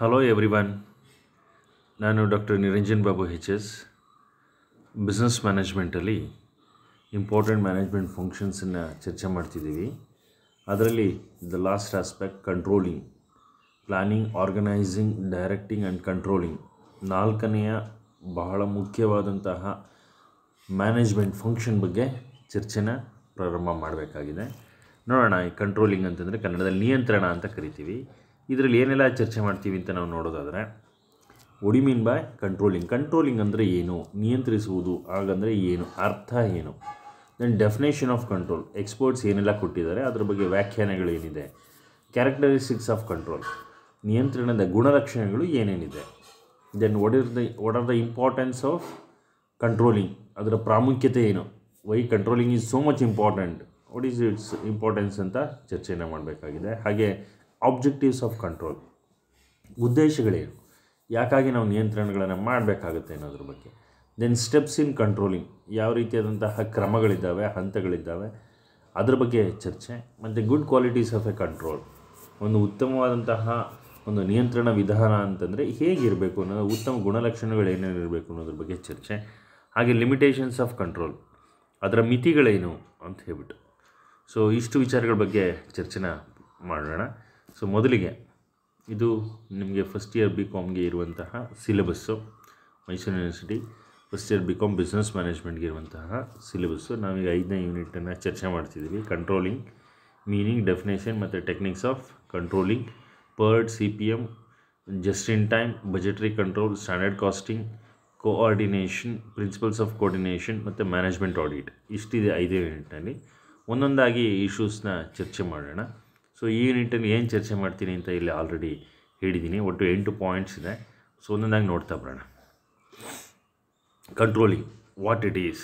Hello everyone ನಾನು doctor Niranjan Babu H S business ಮ್ಯಾನೇಜ್ಮೆಂಟಲ್ಲಿ important management ಫಂಕ್ಷನ್ಸನ್ನು ಚರ್ಚೆ ಮಾಡ್ತಿದ್ದೀವಿ ಅದರಲ್ಲಿ the last aspect controlling planning organising directing and controlling ನಾಲ್ಕನೆಯ ಬಹಳ ಮುಖ್ಯವಾದಂತಹ ಮ್ಯಾನೇಜ್ಮೆಂಟ್ ಫಂಕ್ಷನ್ ಬಗ್ಗೆ ಚರ್ಚೆನ ಪ್ರಾರಂಭ ಮಾಡಬೇಕಾಗಿದೆ ನೋಡೋಣ ಈ ಕಂಟ್ರೋಲಿಂಗ್ ಅಂತಂದರೆ ಕನ್ನಡದಲ್ಲಿ ನಿಯಂತ್ರಣ ಅಂತ ಕರಿತೀವಿ ಇದರಲ್ಲಿ ಏನೆಲ್ಲ ಚರ್ಚೆ ಮಾಡ್ತೀವಿ ಅಂತ ನಾವು ನೋಡೋದಾದರೆ ಒಡಿಮೀನ್ ಬಾಯ್ ಕಂಟ್ರೋಲಿಂಗ್ ಕಂಟ್ರೋಲಿಂಗ್ ಅಂದರೆ ಏನು ನಿಯಂತ್ರಿಸುವುದು ಹಾಗಂದರೆ ಏನು ಅರ್ಥ ಏನು then definition of control experts ಏನೆಲ್ಲ ಕೊಟ್ಟಿದ್ದಾರೆ ಅದರ ಬಗ್ಗೆ ವ್ಯಾಖ್ಯಾನಗಳೇನಿದೆ ಕ್ಯಾರೆಕ್ಟರಿಸ್ಟಿಕ್ಸ್ ಆಫ್ ಕಂಟ್ರೋಲ್ ನಿಯಂತ್ರಣದ ಗುಣಲಕ್ಷಣಗಳು ಏನೇನಿದೆ then what is the what are the importance of controlling ಅದರ ಪ್ರಾಮುಖ್ಯತೆ ಏನು why controlling is so much important what is its importance ಅಂತ ಚರ್ಚೆಯನ್ನು ಮಾಡಬೇಕಾಗಿದೆ ಹಾಗೆ ಆಬ್ಜೆಕ್ಟಿವ್ಸ್ ಆಫ್ ಕಂಟ್ರೋಲ್ ಉದ್ದೇಶಗಳೇನು ಯಾಕಾಗಿ ನಾವು ನಿಯಂತ್ರಣಗಳನ್ನು ಮಾಡಬೇಕಾಗುತ್ತೆ ಅನ್ನೋದ್ರ ಬಗ್ಗೆ ದೆನ್ ಸ್ಟೆಪ್ಸ್ ಇನ್ ಕಂಟ್ರೋಲಿಂಗ್ ಯಾವ ರೀತಿಯಾದಂತಹ ಕ್ರಮಗಳಿದ್ದಾವೆ ಹಂತಗಳಿದ್ದಾವೆ ಅದ್ರ ಬಗ್ಗೆ ಚರ್ಚೆ ಮತ್ತು good qualities of a control ಒಂದು ಉತ್ತಮವಾದಂತಹ ಒಂದು ನಿಯಂತ್ರಣ ವಿಧಾನ ಅಂತಂದರೆ ಹೇಗಿರಬೇಕು ಅನ್ನೋದು ಉತ್ತಮ ಗುಣಲಕ್ಷಣಗಳು ಏನೇನು ಇರಬೇಕು ಅನ್ನೋದ್ರ ಬಗ್ಗೆ ಚರ್ಚೆ ಹಾಗೆ ಲಿಮಿಟೇಷನ್ಸ್ ಆಫ್ ಕಂಟ್ರೋಲ್ ಅದರ ಮಿತಿಗಳೇನು ಅಂತ ಹೇಳ್ಬಿಟ್ಟು ಸೊ ಇಷ್ಟು ವಿಚಾರಗಳ ಬಗ್ಗೆ ಚರ್ಚೆನ ಮಾಡೋಣ ಸೊ ಮೊದಲಿಗೆ ಇದು ನಿಮಗೆ ಫಸ್ಟ್ ಇಯರ್ ಬಿ ಕಾಮ್ಗೆ ಇರುವಂತಹ syllabus Mysuru university first year B Com business ಮ್ಯಾನೇಜ್ಮೆಂಟ್ಗೆ ಇರುವಂತಹ ಸಿಲೆಬಸ್ಸು ನಾವೀಗ ಐದನೇ ಯೂನಿಟನ್ನು ಚರ್ಚೆ ಮಾಡ್ತಿದ್ದೀವಿ ಕಂಟ್ರೋಲಿಂಗ್ ಮೀನಿಂಗ್ ಡೆಫಿನೇಷನ್ ಮತ್ತು techniques of controlling PERT C P M just in time budgetary control standard costing coordination principles of coordination ಮತ್ತು ಮ್ಯಾನೇಜ್ಮೆಂಟ್ ಆಡಿಟ್ ಇಷ್ಟಿದೆ ಐದೇ ಯೂನಿಟ್ನಲ್ಲಿ ಒಂದೊಂದಾಗಿ ಇಶ್ಯೂಸ್ನ ಚರ್ಚೆ ಮಾಡೋಣ ಸೊ ಈ ನಿಟ್ಟಿನಲ್ಲಿ ಏನು ಚರ್ಚೆ ಮಾಡ್ತೀನಿ ಅಂತ ಇಲ್ಲಿ ಆಲ್ರೆಡಿ ಹೇಳಿದ್ದೀನಿ ಒಟ್ಟು ಎಂಟು ಪಾಯಿಂಟ್ಸ್ ಇದೆ ಸೊ ಒಂದೊಂದಾಗಿ ನೋಡ್ತಾ ಬರೋಣ controlling what it is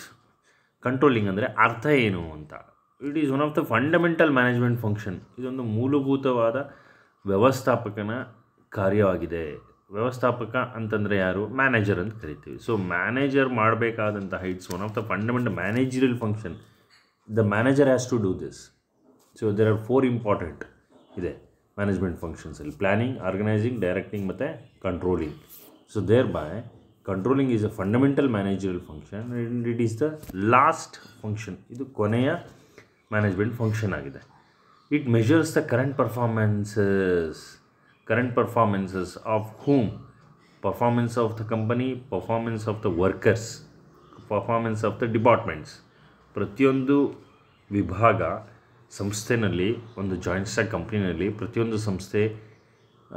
controlling ಅಂದರೆ ಅರ್ಥ ಏನು ಅಂತ it is one of the fundamental management function ಇದೊಂದು ಮೂಲಭೂತವಾದ ವ್ಯವಸ್ಥಾಪಕನ ಕಾರ್ಯವಾಗಿದೆ ವ್ಯವಸ್ಥಾಪಕ ಅಂತಂದರೆ ಯಾರು ಮ್ಯಾನೇಜರ್ ಅಂತ ಕರಿತೀವಿ ಸೊ ಮ್ಯಾನೇಜರ್ ಮಾಡಬೇಕಾದಂತಹ it's one of the fundamental managerial function the manager has to do this so there are four important ಇದೆ ಮ್ಯಾನೇಜ್ಮೆಂಟ್ ಫಂಕ್ಷನ್ಸಲ್ಲಿ ಪ್ಲ್ಯಾನಿಂಗ್ ಆರ್ಗನೈಸಿಂಗ್ ಡೈರೆಕ್ಟಿಂಗ್ ಮತ್ತು controlling so thereby controlling is a fundamental managerial function and it is the last function ಇದು ಕೊನೆಯ management function ಆಗಿದೆ it measures the current performances current performances of whom performance of the company performance of the workers performance of the departments ಪ್ರತಿಯೊಂದು ವಿಭಾಗ ಸಂಸ್ಥೆನಲ್ಲಿ ಒಂದು joint stock ಕಂಪ್ನಿನಲ್ಲಿ ಪ್ರತಿಯೊಂದು ಸಂಸ್ಥೆ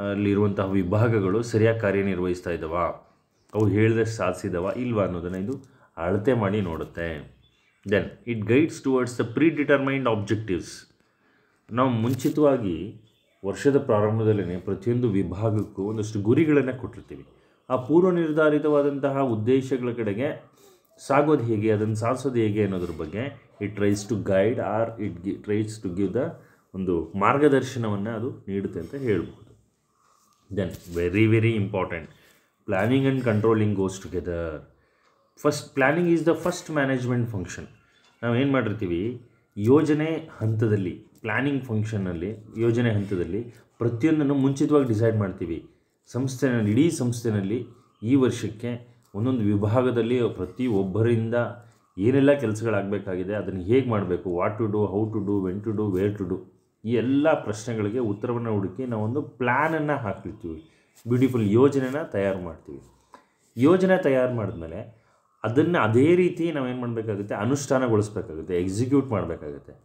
ಅಲ್ಲಿರುವಂತಹ ವಿಭಾಗಗಳು ಸರಿಯಾಗಿ ಕಾರ್ಯನಿರ್ವಹಿಸ್ತಾ ಇದ್ದಾವ ಅವು ಹೇಳಿದ ಸಾಧಿಸಿದವ ಇಲ್ವಾ ಅನ್ನೋದನ್ನು ಇದು ಅಳತೆ ಮಾಡಿ ನೋಡುತ್ತೆ then it guides towards the predetermined objectives ನಾವು ಮುಂಚಿತವಾಗಿ ವರ್ಷದ ಪ್ರಾರಂಭದಲ್ಲೇ ಪ್ರತಿಯೊಂದು ವಿಭಾಗಕ್ಕೂ ಒಂದಷ್ಟು ಗುರಿಗಳನ್ನು ಕೊಟ್ಟಿರ್ತೀವಿ ಆ ಪೂರ್ವ ನಿರ್ಧಾರಿತವಾದಂತಹ ಉದ್ದೇಶಗಳ ಕಡೆಗೆ ಸಾಗೋದು ಹೇಗೆ ಅದನ್ನು ಸಾಧಿಸೋದು ಹೇಗೆ ಅನ್ನೋದ್ರ ಬಗ್ಗೆ it tries to guide or it give tries to give the ಒಂದು ಮಾರ್ಗದರ್ಶನವನ್ನು ಅದು ನೀಡುತ್ತೆ ಅಂತ ಹೇಳ್ಬೋದು then very very important planning and controlling goes together first planning is the first management function ನಾವು ಏನು ಮಾಡಿರ್ತೀವಿ ಯೋಜನೆ ಹಂತದಲ್ಲಿ ಪ್ಲ್ಯಾನಿಂಗ್ ಫಂಕ್ಷನ್ನಲ್ಲಿ ಯೋಜನೆ ಹಂತದಲ್ಲಿ ಪ್ರತಿಯೊಂದನ್ನು ಮುಂಚಿತವಾಗಿ ಡಿಸೈಡ್ ಮಾಡ್ತೀವಿ ಸಂಸ್ಥೆನಲ್ಲಿ ಇಡೀ ಸಂಸ್ಥೆನಲ್ಲಿ ಈ ವರ್ಷಕ್ಕೆ ಒಂದೊಂದು ವಿಭಾಗದಲ್ಲಿ ಪ್ರತಿ ಒಬ್ಬರಿಂದ ಏನೆಲ್ಲ ಕೆಲಸಗಳಾಗಬೇಕಾಗಿದೆ ಅದನ್ನು ಹೇಗೆ ಮಾಡಬೇಕು what to do how to do when to do where to do ಈ ಎಲ್ಲ ಪ್ರಶ್ನೆಗಳಿಗೆ ಉತ್ತರವನ್ನು ಹುಡುಕಿ ನಾವೊಂದು ಪ್ಲ್ಯಾನನ್ನು ಹಾಕಿರ್ತೀವಿ ಬ್ಯೂಟಿಫುಲ್ ಯೋಜನೆನ ತಯಾರು ಮಾಡ್ತೀವಿ ಯೋಜನೆ ತಯಾರು ಮಾಡಿದ್ಮೇಲೆ ಅದನ್ನು ಅದೇ ರೀತಿ ನಾವೇನು ಮಾಡಬೇಕಾಗುತ್ತೆ ಅನುಷ್ಠಾನಗೊಳಿಸ್ಬೇಕಾಗುತ್ತೆ ಎಕ್ಸಿಕ್ಯೂಟ್ ಮಾಡಬೇಕಾಗುತ್ತೆ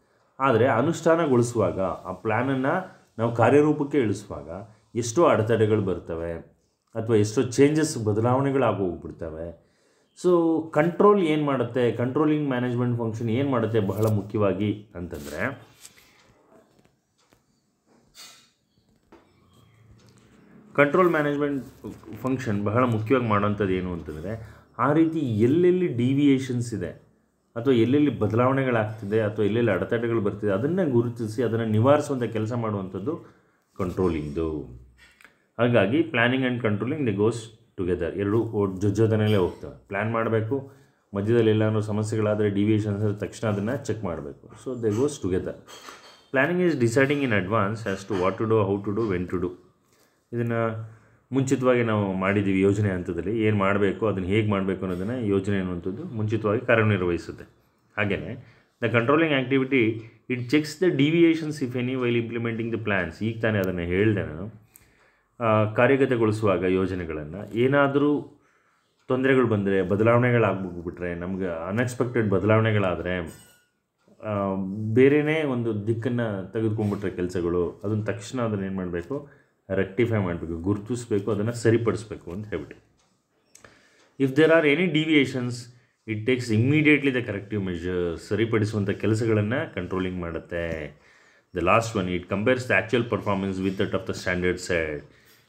ಆದರೆ ಅನುಷ್ಠಾನಗೊಳಿಸುವಾಗ ಆ ಪ್ಲ್ಯಾನನ್ನು ನಾವು ಕಾರ್ಯರೂಪಕ್ಕೆ ಇಳಿಸುವಾಗ ಎಷ್ಟೋ ಅಡೆತಡೆಗಳು ಬರ್ತವೆ ಅಥವಾ ಎಷ್ಟೋ ಚೇಂಜಸ್ ಬದಲಾವಣೆಗಳಾಗಿ ಹೋಗ್ಬಿಡ್ತವೆ ಸೊ ಕಂಟ್ರೋಲ್ ಏನು ಮಾಡುತ್ತೆ ಕಂಟ್ರೋಲಿಂಗ್ ಮ್ಯಾನೇಜ್ಮೆಂಟ್ ಫಂಕ್ಷನ್ ಏನು ಮಾಡುತ್ತೆ ಬಹಳ ಮುಖ್ಯವಾಗಿ ಅಂತಂದರೆ ಕಂಟ್ರೋಲ್ ಮ್ಯಾನೇಜ್ಮೆಂಟ್ ಫಂಕ್ಷನ್ ಬಹಳ ಮುಖ್ಯವಾಗಿ ಮಾಡೋಂಥದ್ದು ಏನು ಅಂತಂದರೆ ಆ ರೀತಿ ಎಲ್ಲೆಲ್ಲಿ ಡಿವಿಯೇಷನ್ಸ್ ಇದೆ ಅಥವಾ ಎಲ್ಲೆಲ್ಲಿ ಬದಲಾವಣೆಗಳಾಗ್ತಿದೆ ಅಥವಾ ಎಲ್ಲೆಲ್ಲಿ ಅಡೆತಡೆಗಳು ಬರ್ತಿದೆ ಅದನ್ನೇ ಗುರುತಿಸಿ ಅದನ್ನು ನಿವಾರಿಸುವಂಥ ಕೆಲಸ ಮಾಡುವಂಥದ್ದು ಕಂಟ್ರೋಲಿಂಗ್ದು ಹಾಗಾಗಿ planning and controlling the goes together ಎರಡು ಜೊತೆಯಲ್ಲೇ ಹೋಗ್ತವೆ ಪ್ಲ್ಯಾನ್ ಮಾಡಬೇಕು ಮಧ್ಯದಲ್ಲಿ ಎಲ್ಲಾದರೂ ಸಮಸ್ಯೆಗಳಾದರೆ ಡಿವಿಯೇಷನ್ಸ್ ತಕ್ಷಣ ಅದನ್ನು ಚೆಕ್ ಮಾಡಬೇಕು so they goes together planning is deciding in advance as to what to do how to do when to do ಇದನ್ನು ಮುಂಚಿತವಾಗಿ ನಾವು ಮಾಡಿದ್ದೀವಿ ಯೋಜನೆ ಹಂತದಲ್ಲಿ ಏನು ಮಾಡಬೇಕು ಅದನ್ನು ಹೇಗೆ ಮಾಡಬೇಕು ಅನ್ನೋದನ್ನು ಯೋಜನೆ ಅನ್ನುವಂಥದ್ದು ಮುಂಚಿತವಾಗಿ ಕಾರ್ಯನಿರ್ವಹಿಸುತ್ತೆ ಹಾಗೆಯೇ the controlling activity it checks the deviations if any while implementing the plans ಈಗ ತಾನೇ ಅದನ್ನು ಹೇಳಿದೆ ನಾನು ಕಾರ್ಯಗತಗೊಳಿಸುವಾಗ ಯೋಜನೆಗಳನ್ನು ಏನಾದರೂ ತೊಂದರೆಗಳು ಬಂದರೆ ಬದಲಾವಣೆಗಳಾಗ್ಬಿಟ್ರೆ ನಮಗೆ ಅನ್ಎಕ್ಸ್ಪೆಕ್ಟೆಡ್ ಬದಲಾವಣೆಗಳಾದರೆ ಬೇರೆಯೇ ಒಂದು ದಿಕ್ಕನ್ನು ತೆಗೆದುಕೊಂಡ್ಬಿಟ್ರೆ ಕೆಲಸಗಳು ಅದನ್ನು ತಕ್ಷಣ ಅದನ್ನು ಏನು ಮಾಡಬೇಕು ರೆಕ್ಟಿಫೈ ಮಾಡಬೇಕು ಗುರುತಿಸಬೇಕು ಅದನ್ನು ಸರಿಪಡಿಸಬೇಕು ಅಂತ ಹೇಳ್ಬಿಟ್ಟು if there are any deviations it takes immediately the corrective measures ಸರಿಪಡಿಸುವಂಥ ಕೆಲಸಗಳನ್ನು ಕಂಟ್ರೋಲಿಂಗ್ ಮಾಡುತ್ತೆ the last one it compares the actual performance with that of the standard set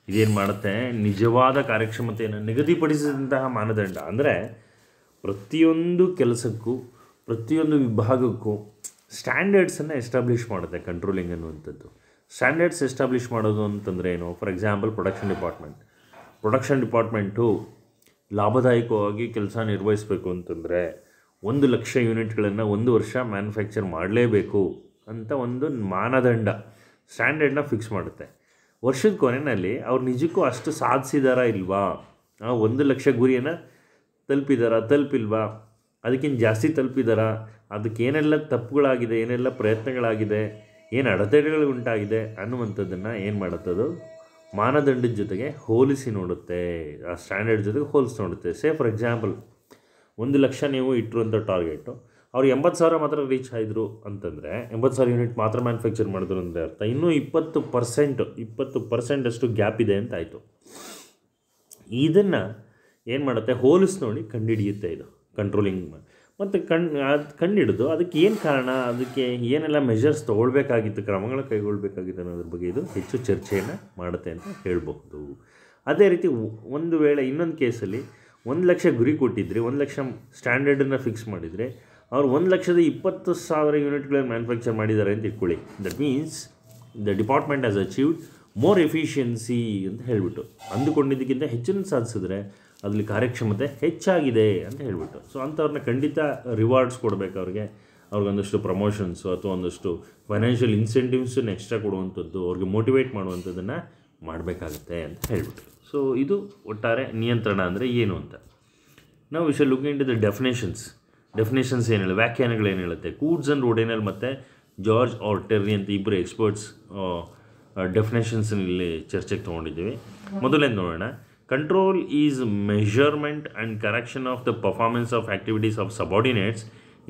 ಇದೇನು ಮಾಡುತ್ತೆ ನಿಜವಾದ ಕಾರ್ಯಕ್ಷಮತೆಯನ್ನು ನಿಗದಿಪಡಿಸಿದಂತಹ ಮಾನದಂಡ ಅಂದರೆ ಪ್ರತಿಯೊಂದು ಕೆಲಸಕ್ಕೂ ಪ್ರತಿಯೊಂದು ವಿಭಾಗಕ್ಕೂ ಸ್ಟ್ಯಾಂಡರ್ಡ್ಸನ್ನು ಎಸ್ಟಾಬ್ಲಿಷ್ ಮಾಡುತ್ತೆ ಕಂಟ್ರೋಲಿಂಗ್ ಅನ್ನುವಂಥದ್ದು ಸ್ಟ್ಯಾಂಡರ್ಡ್ಸ್ ಎಸ್ಟಾಬ್ಲಿಷ್ ಮಾಡೋದು ಅಂತಂದ್ರೆ ಏನು for example production department production department ಲಾಭದಾಯಕವಾಗಿ ಕೆಲಸ ನಿರ್ವಹಿಸಬೇಕು ಅಂತಂದರೆ ಒಂದು ಲಕ್ಷ ಯೂನಿಟ್ಗಳನ್ನು ಒಂದು ವರ್ಷ ಮ್ಯಾನುಫ್ಯಾಕ್ಚರ್ ಮಾಡಲೇಬೇಕು ಅಂತ ಒಂದು ಮಾನದಂಡ ಸ್ಟ್ಯಾಂಡರ್ಡ್ನ ಫಿಕ್ಸ್ ಮಾಡುತ್ತೆ ವರ್ಷದ ಕೊನೆಯಲ್ಲಿ ಅವ್ರು ನಿಜಕ್ಕೂ ಅಷ್ಟು ಸಾಧಿಸಿದಾರಾ ಇಲ್ವಾ ಒಂದು ಲಕ್ಷ ಗುರಿಯನ್ನು ತಲುಪಿದಾರಾ ತಲುಪಿಲ್ವಾ ಅದಕ್ಕಿಂತ ಜಾಸ್ತಿ ತಲುಪಿದಾರಾ ಅದಕ್ಕೆ ಏನೆಲ್ಲ ತಪ್ಪುಗಳಾಗಿದೆ ಏನೆಲ್ಲ ಪ್ರಯತ್ನಗಳಾಗಿದೆ ಏನು ಅಡೆತಡೆಗಳು ಉಂಟಾಗಿದೆ ಅನ್ನುವಂಥದ್ದನ್ನು ಏನು ಮಾಡುತ್ತದು ಮಾನದಂಡದ ಜೊತೆಗೆ ಹೋಲಿಸಿ ನೋಡುತ್ತೆ ಆ ಸ್ಟ್ಯಾಂಡರ್ಡ್ ಜೊತೆಗೆ ಹೋಲಿಸಿ ನೋಡುತ್ತೆ ಸೇ ಫಾರ್ ಎಕ್ಸಾಂಪಲ್ ಒಂದು ಲಕ್ಷ ನೀವು ಇಟ್ಟಿರುವಂಥ ಟಾರ್ಗೆಟು ಅವ್ರು ಎಂಬತ್ತು ಸಾವಿರ ಮಾತ್ರ ರೀಚ್ ಆಯಿದ್ರು ಅಂತಂದರೆ ಎಂಬತ್ತು ಸಾವಿರ ಯೂನಿಟ್ ಮಾತ್ರ ಮ್ಯಾನುಫ್ಯಾಕ್ಚರ್ ಮಾಡಿದ್ರು ಅಂದರೆ ಅರ್ಥ ಇನ್ನೂ ಇಪ್ಪತ್ತು ಪರ್ಸೆಂಟ್ ಇಪ್ಪತ್ತು ಪರ್ಸೆಂಟಷ್ಟು ಗ್ಯಾಪ್ ಇದೆ ಅಂತ ಆಯಿತು ಇದನ್ನು ಏನು ಮಾಡುತ್ತೆ ಹೋಲಿಸ್ ನೋಡಿ ಕಂಡುಹಿಡಿಯುತ್ತೆ ಇದು ಕಂಟ್ರೋಲಿಂಗ್ ಮತ್ತು ಕಣ್ ಅದು ಕಂಡುಹಿಡಿದು ಅದಕ್ಕೆ ಏನು ಕಾರಣ ಅದಕ್ಕೆ ಏನೆಲ್ಲ ಮೆಷರ್ಸ್ ತೊಗೊಳ್ಬೇಕಾಗಿತ್ತು ಕ್ರಮಗಳ ಕೈಗೊಳ್ಳಬೇಕಾಗಿತ್ತು ಅನ್ನೋದ್ರ ಬಗ್ಗೆ ಇದು ಹೆಚ್ಚು ಚರ್ಚೆಯನ್ನು ಮಾಡುತ್ತೆ ಅಂತ ಹೇಳಬಹುದು ಅದೇ ರೀತಿ ಒಂದು ವೇಳೆ ಇನ್ನೊಂದು ಕೇಸಲ್ಲಿ ಒಂದು ಲಕ್ಷ ಗುರಿ ಕೊಟ್ಟಿದ್ರೆ ಒಂದು ಲಕ್ಷ ಸ್ಟ್ಯಾಂಡರ್ಡನ್ನು ಫಿಕ್ಸ್ ಮಾಡಿದರೆ ಅವ್ರು ಒಂದು ಲಕ್ಷದ ಇಪ್ಪತ್ತು ಸಾವಿರ ಯೂನಿಟ್ಗಳನ್ನು ಮ್ಯಾನುಫ್ಯಾಕ್ಚರ್ ಮಾಡಿದ್ದಾರೆ ಅಂತ ಇಟ್ಕೊಳ್ಳಿ that means the department has achieved more efficiency ಅಂತ ಹೇಳಿಬಿಟ್ಟು ಅಂದುಕೊಂಡಿದ್ದಕ್ಕಿಂತ ಹೆಚ್ಚಿನ ಸಾಧಿಸಿದ್ರೆ ಅದರಲ್ಲಿ ಕಾರ್ಯಕ್ಷಮತೆ ಹೆಚ್ಚಾಗಿದೆ ಅಂತ ಹೇಳಿಬಿಟ್ಟು ಸೊ ಅಂಥವ್ರನ್ನ ಖಂಡಿತ ರಿವಾರ್ಡ್ಸ್ ಕೊಡಬೇಕು ಅವ್ರಿಗೆ ಅವ್ರಿಗೆ ಒಂದಷ್ಟು ಪ್ರಮೋಷನ್ಸು ಅಥವಾ ಒಂದಷ್ಟು ಫೈನಾನ್ಷಿಯಲ್ ಇನ್ಸೆಂಟಿವ್ಸನ್ನು ಎಕ್ಸ್ಟ್ರಾ ಕೊಡುವಂಥದ್ದು ಅವ್ರಿಗೆ ಮೋಟಿವೇಟ್ ಮಾಡುವಂಥದ್ದನ್ನು ಮಾಡಬೇಕಾಗತ್ತೆ ಅಂತ ಹೇಳಿಬಿಟ್ಟು ಸೊ ಇದು ಒಟ್ಟಾರೆ ನಿಯಂತ್ರಣ ಅಂದರೆ ಏನು ಅಂತ ನಾವು wish look into the definitions definitions ಏನು ಹೇಳಿ ವ್ಯಾಖ್ಯಾನಗಳು ಏನು ಹೇಳುತ್ತೆ ಕೂಡ್ಸ್ ಆ್ಯಂಡ್ ಓಡೇನಲ್ ಮತ್ತು ಜಾರ್ಜ್ ಆರ್ ಟೆರ್ರಿ ಅಂತ ಇಬ್ಬರು ಎಕ್ಸ್ಪರ್ಟ್ಸ್ ಇಲ್ಲಿ ಚರ್ಚೆಗೆ ತೊಗೊಂಡಿದ್ದೀವಿ ಮೊದಲೇನು ನೋಡೋಣ control is measurement and correction of the performance of activities of subordinates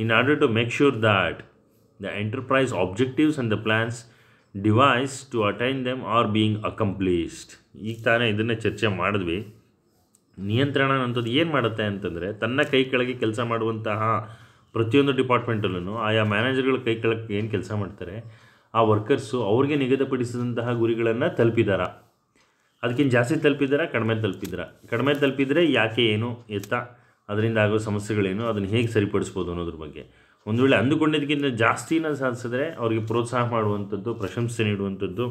in order to make sure that the enterprise objectives and the plans devise to attain them are being accomplished ಈಗ ತಾನೇ ಇದನ್ನೇ ಚರ್ಚೆ ಮಾಡಿದ್ವಿ ನಿಯಂತ್ರಣ ಅಂಥದ್ದು ಏನು ಮಾಡುತ್ತೆ ಅಂತಂದರೆ ತನ್ನ ಕೈ ಕೆಳಗೆ ಕೆಲಸ ಮಾಡುವಂತಹ ಪ್ರತಿಯೊಂದು ಡಿಪಾರ್ಟ್ಮೆಂಟಲ್ಲೂ ಆಯಾ ಮ್ಯಾನೇಜರ್ಗಳ ಕೈ ಕೆಳಕ್ಕೆ ಏನು ಕೆಲಸ ಮಾಡ್ತಾರೆ ಆ ವರ್ಕರ್ಸು ಅವ್ರಿಗೆ ನಿಗದಿಪಡಿಸಿದಂತಹ ಗುರಿಗಳನ್ನು ತಲುಪಿದಾರ ಅದಕ್ಕಿಂತ ಜಾಸ್ತಿ ತಲುಪಿದಾರ ಕಡಿಮೆ ತಲುಪಿದ್ರ ಕಡಿಮೆ ತಲುಪಿದರೆ ಯಾಕೆ ಏನು ಎತ್ತ ಅದರಿಂದ ಆಗೋ ಸಮಸ್ಯೆಗಳೇನು ಅದನ್ನು ಹೇಗೆ ಸರಿಪಡಿಸ್ಬೋದು ಅನ್ನೋದ್ರ ಬಗ್ಗೆ ಒಂದು ವೇಳೆ ಅಂದುಕೊಂಡಿದ್ದಕ್ಕಿಂತ ಜಾಸ್ತಿನ ಸಾಧಿಸಿದ್ರೆ ಅವರಿಗೆ ಪ್ರೋತ್ಸಾಹ ಮಾಡುವಂಥದ್ದು ಪ್ರಶಂಸೆ ನೀಡುವಂಥದ್ದು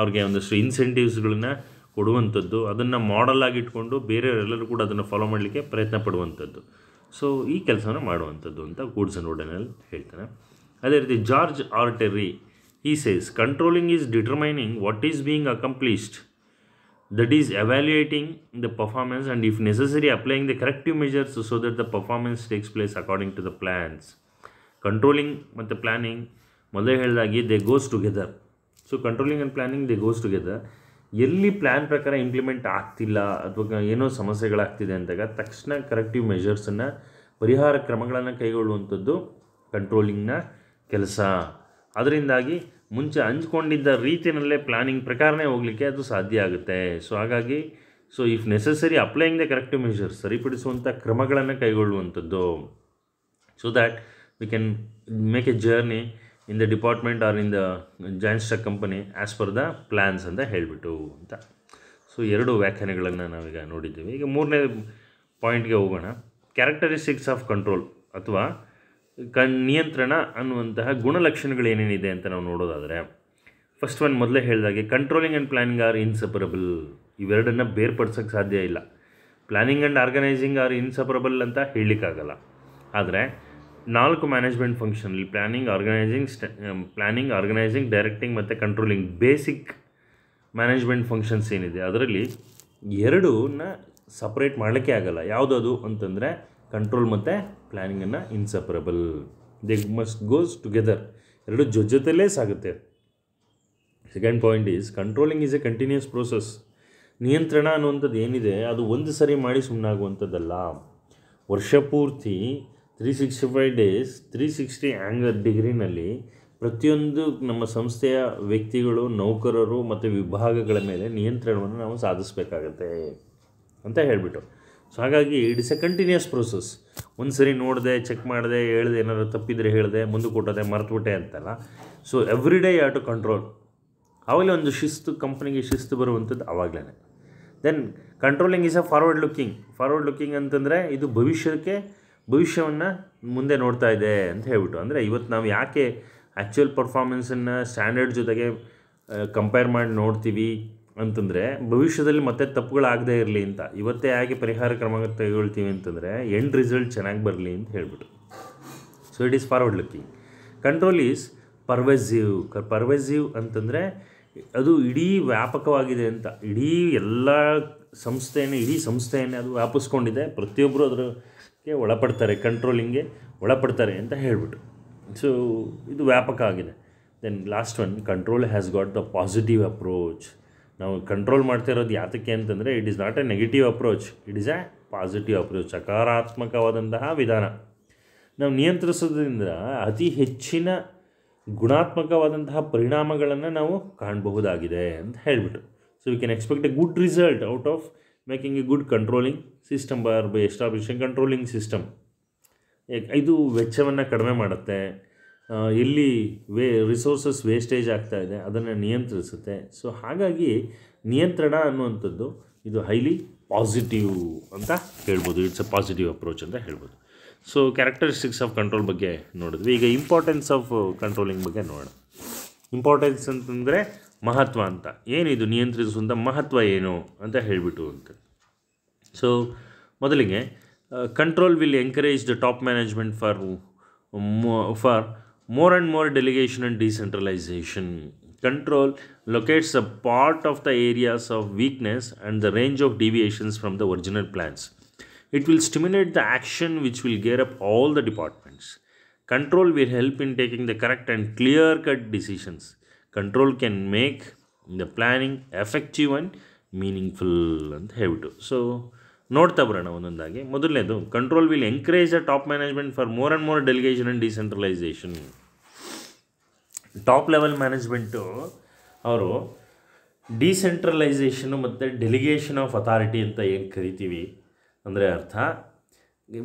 ಅವ್ರಿಗೆ ಒಂದಷ್ಟು ಇನ್ಸೆಂಟಿವ್ಸ್ಗಳನ್ನ ಕೊಡುವಂಥದ್ದು ಅದನ್ನು ಮಾಡಲ್ ಆಗಿಟ್ಕೊಂಡು ಬೇರೆಯವರೆಲ್ಲರೂ ಕೂಡ ಅದನ್ನು ಫಾಲೋ ಮಾಡಲಿಕ್ಕೆ ಪ್ರಯತ್ನ ಪಡುವಂಥದ್ದು ಸೊ ಈ ಕೆಲಸನ ಮಾಡುವಂಥದ್ದು ಅಂತ ಗೂಡ್ಸ್ ಆ್ಯಂಡ್ ವುಡನಲ್ಲಿ ಹೇಳ್ತಾನೆ ಅದೇ ರೀತಿ ಜಾರ್ಜ್ ಆರ್ಟೆರಿ ಈ says controlling is determining what is being accomplished that is evaluating the performance and if necessary applying the corrective measures so that the performance takes place according to the plans controlling ಮತ್ತು planning ಮೊದಲೇ ಹೇಳಿದಾಗಿ they goes together so controlling and planning they goes together ಎಲ್ಲಿ plan ಪ್ರಕಾರ implement ಆಗ್ತಿಲ್ಲ ಅಥವಾ ಏನೋ ಸಮಸ್ಯೆಗಳಾಗ್ತಿದೆ ಅಂದಾಗ ತಕ್ಷಣ ಕರೆಕ್ಟಿವ್ ಮೆಷರ್ಸನ್ನು ಪರಿಹಾರ ಕ್ರಮಗಳನ್ನು ಕೈಗೊಳ್ಳುವಂಥದ್ದು ಕಂಟ್ರೋಲಿಂಗ್ನ ಕೆಲಸ ಅದರಿಂದಾಗಿ ಮುಂಚೆ ಹಂಚ್ಕೊಂಡಿದ್ದ ರೀತಿಯಲ್ಲೇ ಪ್ಲ್ಯಾನಿಂಗ್ ಪ್ರಕಾರನೇ ಹೋಗಲಿಕ್ಕೆ ಅದು ಸಾಧ್ಯ ಆಗುತ್ತೆ ಸೊ ಹಾಗಾಗಿ so if necessary applying the corrective measures ಸರಿಪಡಿಸುವಂಥ ಕ್ರಮಗಳನ್ನು ಕೈಗೊಳ್ಳುವಂಥದ್ದು so that we can make a journey in the department or in the stock company as per the plans ಅಂತ ಹೇಳಿಬಿಟ್ಟು ಅಂತ ಸೊ ಎರಡು ವ್ಯಾಖ್ಯಾನಗಳನ್ನು ನಾವೀಗ ನೋಡಿದ್ದೀವಿ ಈಗ ಮೂರನೇ ಪಾಯಿಂಟ್ಗೆ ಹೋಗೋಣ ಕ್ಯಾರೆಕ್ಟರಿಸ್ಟಿಕ್ಸ್ ಆಫ್ ಕಂಟ್ರೋಲ್ ಅಥವಾ ಕನ್ ನಿಯಂತ್ರಣ ಅನ್ನುವಂತಹ ಗುಣಲಕ್ಷಣಗಳು ಏನೇನಿದೆ ಅಂತ ನಾವು ನೋಡೋದಾದರೆ ಫಸ್ಟ್ ಒನ್ ಮೊದಲೇ ಹೇಳಿದಾಗೆ controlling and planning are inseparable ಇವೆರಡನ್ನು ಬೇರ್ಪಡಿಸೋಕ್ಕೆ ಸಾಧ್ಯ ಇಲ್ಲ planning and organising are inseparable ಅಂತ ಹೇಳಲಿಕ್ಕಾಗಲ್ಲ ಆದರೆ ನಾಲ್ಕು ಮ್ಯಾನೇಜ್ಮೆಂಟ್ ಫಂಕ್ಷನಲ್ಲಿ ಪ್ಲಾನಿಂಗ್ ಆರ್ಗನೈಸಿಂಗ್ ಸ್ಟ ಪ್ಲ್ಯಾನಿಂಗ್ ಆರ್ಗನೈಸಿಂಗ್ ಡೈರೆಕ್ಟಿಂಗ್ ಮತ್ತು ಕಂಟ್ರೋಲಿಂಗ್ ಬೇಸಿಕ್ ಮ್ಯಾನೇಜ್ಮೆಂಟ್ ಫಂಕ್ಷನ್ಸ್ ಏನಿದೆ ಅದರಲ್ಲಿ ಎರಡೂನ ಸಪ್ರೇಟ್ ಮಾಡಲಿಕ್ಕೆ ಆಗಲ್ಲ ಯಾವುದದು ಅಂತಂದರೆ ಕಂಟ್ರೋಲ್ ಮತ್ತು ಪ್ಲ್ಯಾನಿಂಗನ್ನು inseparable they must goes together ಎರಡು ಜೊತೆಲೇ ಸಾಗುತ್ತೆ second point is controlling is a continuous process ನಿಯಂತ್ರಣ ಅನ್ನುವಂಥದ್ದು ಏನಿದೆ ಅದು ಒಂದು ಸರಿ ಮಾಡಿ ಸುಮ್ಮನಾಗುವಂಥದ್ದಲ್ಲ ವರ್ಷಪೂರ್ತಿ three sixty five days three sixty angle ಡಿಗ್ರಿನಲ್ಲಿ ಪ್ರತಿಯೊಂದು ನಮ್ಮ ಸಂಸ್ಥೆಯ ವ್ಯಕ್ತಿಗಳು ನೌಕರರು ಮತ್ತು ವಿಭಾಗಗಳ ಮೇಲೆ ನಿಯಂತ್ರಣವನ್ನು ನಾವು ಸಾಧಿಸಬೇಕಾಗತ್ತೆ ಅಂತ ಹೇಳಿಬಿಟ್ಟು ಸೊ ಹಾಗಾಗಿ ಇಟ್ಸ್ ಎ ಕಂಟಿನ್ಯೂಸ್ ಪ್ರೊಸೆಸ್ ಒಂದು ಸರಿ ನೋಡಿದೆ ಚೆಕ್ ಮಾಡಿದೆ ಹೇಳಿದೆ ಏನಾದರೂ ತಪ್ಪಿದರೆ ಹೇಳಿದೆ ಮುಂದೆ ಕೊಟ್ಟದೆ ಮರೆತುಬಿಟ್ಟೆ ಅಂತಲ್ಲ so every day you to control ಆವಾಗಲೇ ಒಂದು ಶಿಸ್ತು ಕಂಪ್ನಿಗೆ ಶಿಸ್ತು ಬರುವಂಥದ್ದು ಆವಾಗಲೇ then controlling is a forward looking forward looking ಅಂತಂದರೆ ಇದು ಭವಿಷ್ಯಕ್ಕೆ ಭವಿಷ್ಯವನ್ನು ಮುಂದೆ ನೋಡ್ತಾ ಇದೆ ಅಂತ ಹೇಳ್ಬಿಟ್ಟು ಅಂದರೆ ಇವತ್ತು ನಾವು ಯಾಕೆ ಆ್ಯಕ್ಚುಯಲ್ ಪರ್ಫಾರ್ಮೆನ್ಸನ್ನು ಸ್ಟ್ಯಾಂಡರ್ಡ್ ಜೊತೆಗೆ ಕಂಪೇರ್ ಮಾಡಿ ನೋಡ್ತೀವಿ ಅಂತಂದರೆ ಭವಿಷ್ಯದಲ್ಲಿ ಮತ್ತೆ ತಪ್ಪುಗಳಾಗದೇ ಇರಲಿ ಅಂತ ಇವತ್ತೇ ಹೇಗೆ ಪರಿಹಾರ ಕ್ರಮ ತೆಗೊಳ್ತೀವಿ ಅಂತಂದರೆ ಎಂಡ್ ರಿಸಲ್ಟ್ ಚೆನ್ನಾಗಿ ಬರಲಿ ಅಂತ ಹೇಳ್ಬಿಟ್ಟು so it is forward looking control is pervasive pervasive ಅಂತಂದರೆ ಅದು ಇಡೀ ವ್ಯಾಪಕವಾಗಿದೆ ಅಂತ ಇಡೀ ಎಲ್ಲ ಸಂಸ್ಥೆಯೇ ಇಡೀ ಸಂಸ್ಥೆಯನ್ನೇ ಅದು ವ್ಯಾಪಿಸ್ಕೊಂಡಿದೆ ಪ್ರತಿಯೊಬ್ಬರು ಅದರ ಒಳಪಡ್ತಾರೆ ಕಂಟ್ರೋಲಿಂಗ್ಗೆ ಒಳಪಡ್ತಾರೆ ಅಂತ ಹೇಳಿಬಿಟ್ಟು ಸೊ ಇದು ವ್ಯಾಪಕ ಆಗಿದೆ then last one control has got the positive approach ನಾವು ಕಂಟ್ರೋಲ್ ಮಾಡ್ತಾ ಇರೋದು ಯಾತಕ್ಕೆ ಅಂತಂದರೆ it is not a negative approach it is a positive approach ಸಕಾರಾತ್ಮಕವಾದಂತಹ ವಿಧಾನ ನಾವು ನಿಯಂತ್ರಿಸೋದ್ರಿಂದ ಅತಿ ಹೆಚ್ಚಿನ ಗುಣಾತ್ಮಕವಾದಂತಹ ಪರಿಣಾಮಗಳನ್ನು ನಾವು ಕಾಣಬಹುದಾಗಿದೆ ಅಂತ ಹೇಳಿಬಿಟ್ಟು so we can expect a good result out of making a good controlling system bar by establishing controlling system ಇದು ವೆಚ್ಚವನ್ನು ಕಡಿಮೆ ಮಾಡುತ್ತೆ ಎಲ್ಲಿ ವೇ ರಿಸೋರ್ಸಸ್ ವೇಸ್ಟೇಜ್ ಆಗ್ತಾ ಇದೆ ಅದನ್ನು ನಿಯಂತ್ರಿಸುತ್ತೆ ಸೊ ಹಾಗಾಗಿ ನಿಯಂತ್ರಣ ಅನ್ನುವಂಥದ್ದು ಇದು ಹೈಲಿ ಪಾಸಿಟಿವ್ ಅಂತ ಹೇಳ್ಬೋದು ಇಟ್ಸ್ ಅ ಪಾಸಿಟಿವ್ ಅಪ್ರೋಚ್ ಅಂತ ಹೇಳ್ಬೋದು ಸೊ ಕ್ಯಾರೆಕ್ಟರಿಸ್ಟಿಕ್ಸ್ ಆಫ್ ಕಂಟ್ರೋಲ್ ಬಗ್ಗೆ ನೋಡಿದ್ವಿ ಈಗ ಇಂಪಾರ್ಟೆನ್ಸ್ ಆಫ್ ಕಂಟ್ರೋಲಿಂಗ್ ಬಗ್ಗೆ ನೋಡೋಣ ಇಂಪಾರ್ಟೆನ್ಸ್ ಅಂತಂದರೆ ಮಹತ್ವ ಅಂತ ಏನಿದು ನಿಯಂತ್ರಿಸುವಂಥ ಮಹತ್ವ ಏನು ಅಂತ ಹೇಳಿಬಿಟ್ಟು ಅಂತ ಸೊ ಮೊದಲಿಗೆ control will encourage the top management for for more and more delegation and decentralisation control locates a part of the areas of weakness and the range of deviations from the original plans it will stimulate the action which will gear up all the departments control will help in taking the correct and clear cut decisions control can make the planning effective and meaningful ಅಂತ ಹೇಳ್ಬಿಟ್ಟು so ನೋಡ್ತಾ ಬರೋಣ ಒಂದೊಂದಾಗಿ ಮೊದಲನೇದು control will encourage the top management for more and more delegation and decentralisation top level management ಅವರು decentralisation ಮತ್ತು delegation of authority ಅಂತ ಏನು ಕರಿತೀವಿ ಅಂದರೆ ಅರ್ಥ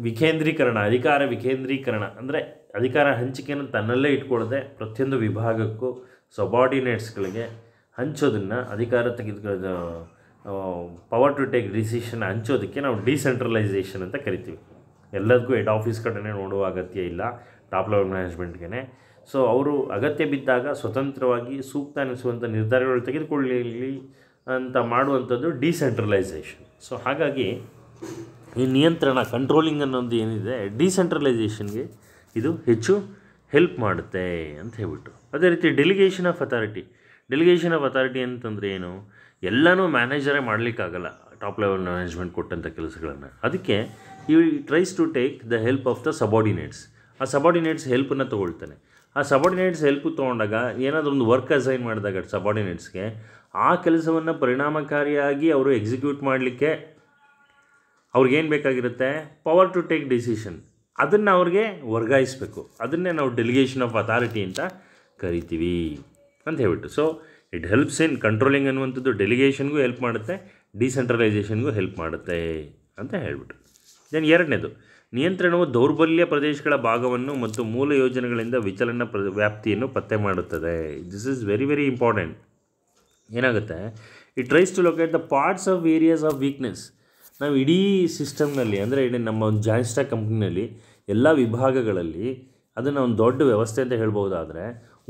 ವಿಕೇಂದ್ರೀಕರಣ ಅಧಿಕಾರ ವಿಕೇಂದ್ರೀಕರಣ ಅಂದರೆ ಅಧಿಕಾರ ಹಂಚಿಕೆಯನ್ನು ತನ್ನಲ್ಲೇ ಇಟ್ಕೊಳ್ಳದೆ ಪ್ರತಿಯೊಂದು ವಿಭಾಗಕ್ಕೂ ಸಬಾರ್ಡಿನೇಟ್ಸ್ಗಳಿಗೆ ಹಂಚೋದನ್ನು ಅಧಿಕಾರ ತೆಗೆದುಕೊಳ್ಳೋದು ಪವರ್ ಟು ಟೇಕ್ ಡಿಸಿಷನ್ ಹಂಚೋದಕ್ಕೆ ನಾವು ಡಿಸೆಂಟ್ರಲೈಸೇಷನ್ ಅಂತ ಕರಿತೀವಿ ಎಲ್ಲದಕ್ಕೂ ಹೆಡ್ ಆಫೀಸ್ ಕಡೆನೇ ನೋಡುವ ಅಗತ್ಯ ಇಲ್ಲ ಟಾಪ್ ಲೆವೆಲ್ ಮ್ಯಾನೇಜ್ಮೆಂಟ್ಗೆ ಸೊ ಅವರು ಅಗತ್ಯ ಬಿದ್ದಾಗ ಸ್ವತಂತ್ರವಾಗಿ ಸೂಕ್ತ ಅನ್ನಿಸುವಂಥ ನಿರ್ಧಾರಗಳು ತೆಗೆದುಕೊಳ್ಳಲಿ ಅಂತ ಮಾಡುವಂಥದ್ದು ಡಿಸೆಂಟ್ರಲೈಸೇಷನ್ ಸೊ ಹಾಗಾಗಿ ಈ ನಿಯಂತ್ರಣ ಕಂಟ್ರೋಲಿಂಗ್ ಅನ್ನೋದು ಏನಿದೆ ಡಿಸೆಂಟ್ರಲೈಸೇಷನ್ಗೆ ಇದು ಹೆಚ್ಚು ಹೆಲ್ಪ್ ಮಾಡುತ್ತೆ ಅಂತ ಹೇಳ್ಬಿಟ್ಟು ಅದೇ ರೀತಿ delegation of authority delegation of authority ಅಂತಂದರೆ ಏನು ಎಲ್ಲನೂ ಮ್ಯಾನೇಜರೇ ಮಾಡಲಿಕ್ಕಾಗಲ್ಲ ಟಾಪ್ ಲೆವೆಲ್ ಮ್ಯಾನೇಜ್ಮೆಂಟ್ ಕೊಟ್ಟಂಥ ಕೆಲಸಗಳನ್ನು ಅದಕ್ಕೆ ಈ tries to take the help of the subordinates ಆ ಸಬಾರ್ಡಿನೇಟ್ಸ್ ಹೆಲ್ಪನ್ನು ತೊಗೊಳ್ತಾನೆ ಆ ಸಬಾರ್ಡಿನೇಟ್ಸ್ ಹೆಲ್ಪ್ ತೊಗೊಂಡಾಗ ಏನಾದರೂ ಒಂದು ವರ್ಕ್ ಅಸೈನ್ ಮಾಡಿದಾಗ ಸಬಾರ್ಡಿನೇಟ್ಸ್ಗೆ ಆ ಕೆಲಸವನ್ನು ಪರಿಣಾಮಕಾರಿಯಾಗಿ ಅವರು ಎಕ್ಸಿಕ್ಯೂಟ್ ಮಾಡಲಿಕ್ಕೆ ಅವ್ರಿಗೇನು ಬೇಕಾಗಿರುತ್ತೆ ಪವರ್ ಟು ಟೇಕ್ ಡಿಸಿಷನ್ ಅದನ್ನು ಅವ್ರಿಗೆ ವರ್ಗಾಯಿಸಬೇಕು ಅದನ್ನೇ ನಾವು ಡೆಲಿಗೇಷನ್ ಆಫ್ ಅಥಾರಿಟಿ ಅಂತ ಕರಿತೀವಿ ಅಂತ ಹೇಳ್ಬಿಟ್ಟು so it helps in controlling ಅನ್ನುವಂಥದ್ದು ಡೆಲಿಗೇಷನ್ಗೂ ಹೆಲ್ಪ್ ಮಾಡುತ್ತೆ ಡಿಸೆಂಟ್ರಲೈಸೇಷನ್ಗೂ ಹೆಲ್ಪ್ ಮಾಡುತ್ತೆ ಅಂತ ಹೇಳ್ಬಿಟ್ಟು ದೆನ್ ಎರಡನೇದು ನಿಯಂತ್ರಣವು ದೌರ್ಬಲ್ಯ ಪ್ರದೇಶಗಳ ಭಾಗವನ್ನು ಮತ್ತು ಮೂಲ ಯೋಜನೆಗಳಿಂದ ವಿಚಲನ ಪ್ರ ವ್ಯಾಪ್ತಿಯನ್ನು ಪತ್ತೆ ಮಾಡುತ್ತದೆ this is very very important ಏನಾಗುತ್ತೆ it tries to locate the parts of areas of weakness ನಾವು ಇಡೀ ಸಿಸ್ಟಮ್ನಲ್ಲಿ ಅಂದರೆ ಇಡೀ ನಮ್ಮ ಒಂದು ಜಾಯಿನ್ಸ್ಟಾ ಕಂಪ್ನಿನಲ್ಲಿ ಎಲ್ಲ ವಿಭಾಗಗಳಲ್ಲಿ ಅದನ್ನು ಒಂದು ದೊಡ್ಡ ವ್ಯವಸ್ಥೆ ಅಂತ ಹೇಳ್ಬೋದಾದರೆ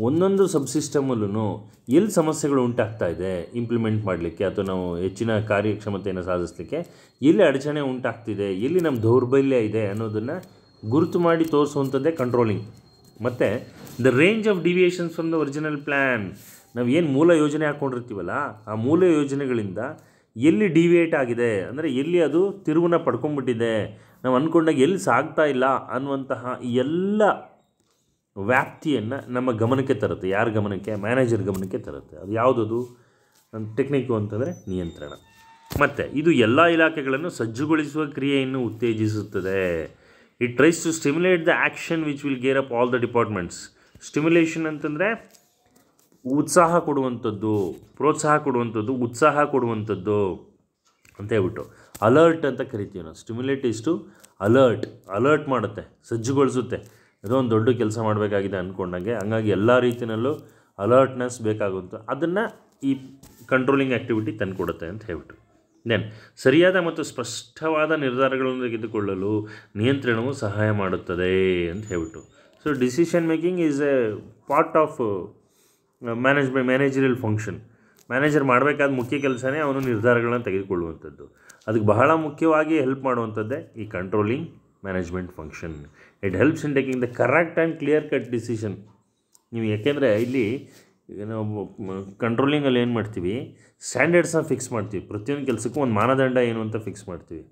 ಒಂದೊಂದು ಸಬ್ಸಿಸ್ಟಮಲ್ಲೂ ಎಲ್ಲಿ ಸಮಸ್ಯೆಗಳು ಉಂಟಾಗ್ತಾ ಇದೆ ಇಂಪ್ಲಿಮೆಂಟ್ ಮಾಡಲಿಕ್ಕೆ ಅಥವಾ ನಾವು ಹೆಚ್ಚಿನ ಕಾರ್ಯಕ್ಷಮತೆಯನ್ನು ಸಾಧಿಸಲಿಕ್ಕೆ ಎಲ್ಲಿ ಅಡಚಣೆ ಉಂಟಾಗ್ತಿದೆ ಎಲ್ಲಿ ನಮ್ಮ ದೌರ್ಬಲ್ಯ ಇದೆ ಅನ್ನೋದನ್ನು ಗುರುತು ಮಾಡಿ ತೋರಿಸುವಂಥದ್ದೇ ಕಂಟ್ರೋಲಿಂಗ್ ಮತ್ತು the range of deviations from the original plan ನಾವು ಏನು ಮೂಲ ಯೋಜನೆ ಹಾಕ್ಕೊಂಡಿರ್ತೀವಲ್ಲ ಆ ಮೂಲ ಯೋಜನೆಗಳಿಂದ ಎಲ್ಲಿ ಡಿವಿಯೇಟ್ ಆಗಿದೆ ಅಂದರೆ ಎಲ್ಲಿ ಅದು ತಿರುವನ್ನ ಪಡ್ಕೊಂಡ್ಬಿಟ್ಟಿದೆ ನಾವು ಅಂದ್ಕೊಂಡಾಗ ಎಲ್ಲಿ ಸಾಗ್ತಾ ಇಲ್ಲ ಅನ್ನುವಂತಹ ಎಲ್ಲ ವ್ಯಾಪ್ತಿಯನ್ನು ನಮ್ಮ ಗಮನಕ್ಕೆ ತರುತ್ತೆ ಯಾರ ಗಮನಕ್ಕೆ ಮ್ಯಾನೇಜರ್ ಗಮನಕ್ಕೆ ತರುತ್ತೆ ಅದು ಯಾವುದದು ಒಂದು ಟೆಕ್ನಿಕ್ಕು ಅಂತಂದರೆ ನಿಯಂತ್ರಣ ಮತ್ತು ಇದು ಎಲ್ಲ ಇಲಾಖೆಗಳನ್ನು ಸಜ್ಜುಗೊಳಿಸುವ ಕ್ರಿಯೆಯನ್ನು ಉತ್ತೇಜಿಸುತ್ತದೆ it tries to stimulate the action which will gear up all the departments stimulation ಅಂತಂದರೆ ಉತ್ಸಾಹ ಕೊಡುವಂಥದ್ದು ಪ್ರೋತ್ಸಾಹ ಕೊಡುವಂಥದ್ದು ಉತ್ಸಾಹ ಕೊಡುವಂಥದ್ದು ಅಂತ ಹೇಳ್ಬಿಟ್ಟು ಅಲರ್ಟ್ ಅಂತ ಕರಿತೀವಿ ನಾವು ಸ್ಟಿಮ್ಯುಲೇಟ್ ಇಷ್ಟು ಅಲರ್ಟ್ ಅಲರ್ಟ್ ಮಾಡುತ್ತೆ ಸಜ್ಜುಗೊಳಿಸುತ್ತೆ ಏನೋ ಒಂದು ದೊಡ್ಡ ಕೆಲಸ ಮಾಡಬೇಕಾಗಿದೆ ಅಂದ್ಕೊಂಡಂಗೆ ಹಂಗಾಗಿ ಎಲ್ಲ ರೀತಿಯಲ್ಲೂ ಅಲರ್ಟ್ನೆಸ್ ಬೇಕಾಗುವಂಥ ಅದನ್ನು ಈ ಕಂಟ್ರೋಲಿಂಗ್ ಆ್ಯಕ್ಟಿವಿಟಿ ತಂದುಕೊಡುತ್ತೆ ಅಂತ ಹೇಳ್ಬಿಟ್ಟು ದೆನ್ ಸರಿಯಾದ ಮತ್ತು ಸ್ಪಷ್ಟವಾದ ನಿರ್ಧಾರಗಳನ್ನು ತೆಗೆದುಕೊಳ್ಳಲು ನಿಯಂತ್ರಣವು ಸಹಾಯ ಮಾಡುತ್ತದೆ ಅಂತ ಹೇಳ್ಬಿಟ್ಟು so decision making is a part of management managerial function manager ಮಾಡಬೇಕಾದ ಮುಖ್ಯ ಕೆಲಸನೇ ಅವನು ನಿರ್ಧಾರಗಳನ್ನು ತೆಗೆದುಕೊಳ್ಳುವಂಥದ್ದು ಅದಕ್ಕೆ ಬಹಳ ಮುಖ್ಯವಾಗಿ ಹೆಲ್ಪ್ ಮಾಡುವಂಥದ್ದೇ ಈ controlling management function it helps in taking the correct and clear cut decision ನೀವು ಯಾಕೆಂದರೆ ಇಲ್ಲಿ ನಾವು ಕಂಟ್ರೋಲಿಂಗಲ್ಲಿ ಏನು ಮಾಡ್ತೀವಿ ಸ್ಟ್ಯಾಂಡರ್ಡ್ಸನ್ನ ಫಿಕ್ಸ್ ಮಾಡ್ತೀವಿ ಪ್ರತಿಯೊಂದು ಕೆಲಸಕ್ಕೂ ಒಂದು ಮಾನದಂಡ ಏನು ಅಂತ ಫಿಕ್ಸ್ ಮಾಡ್ತೀವಿ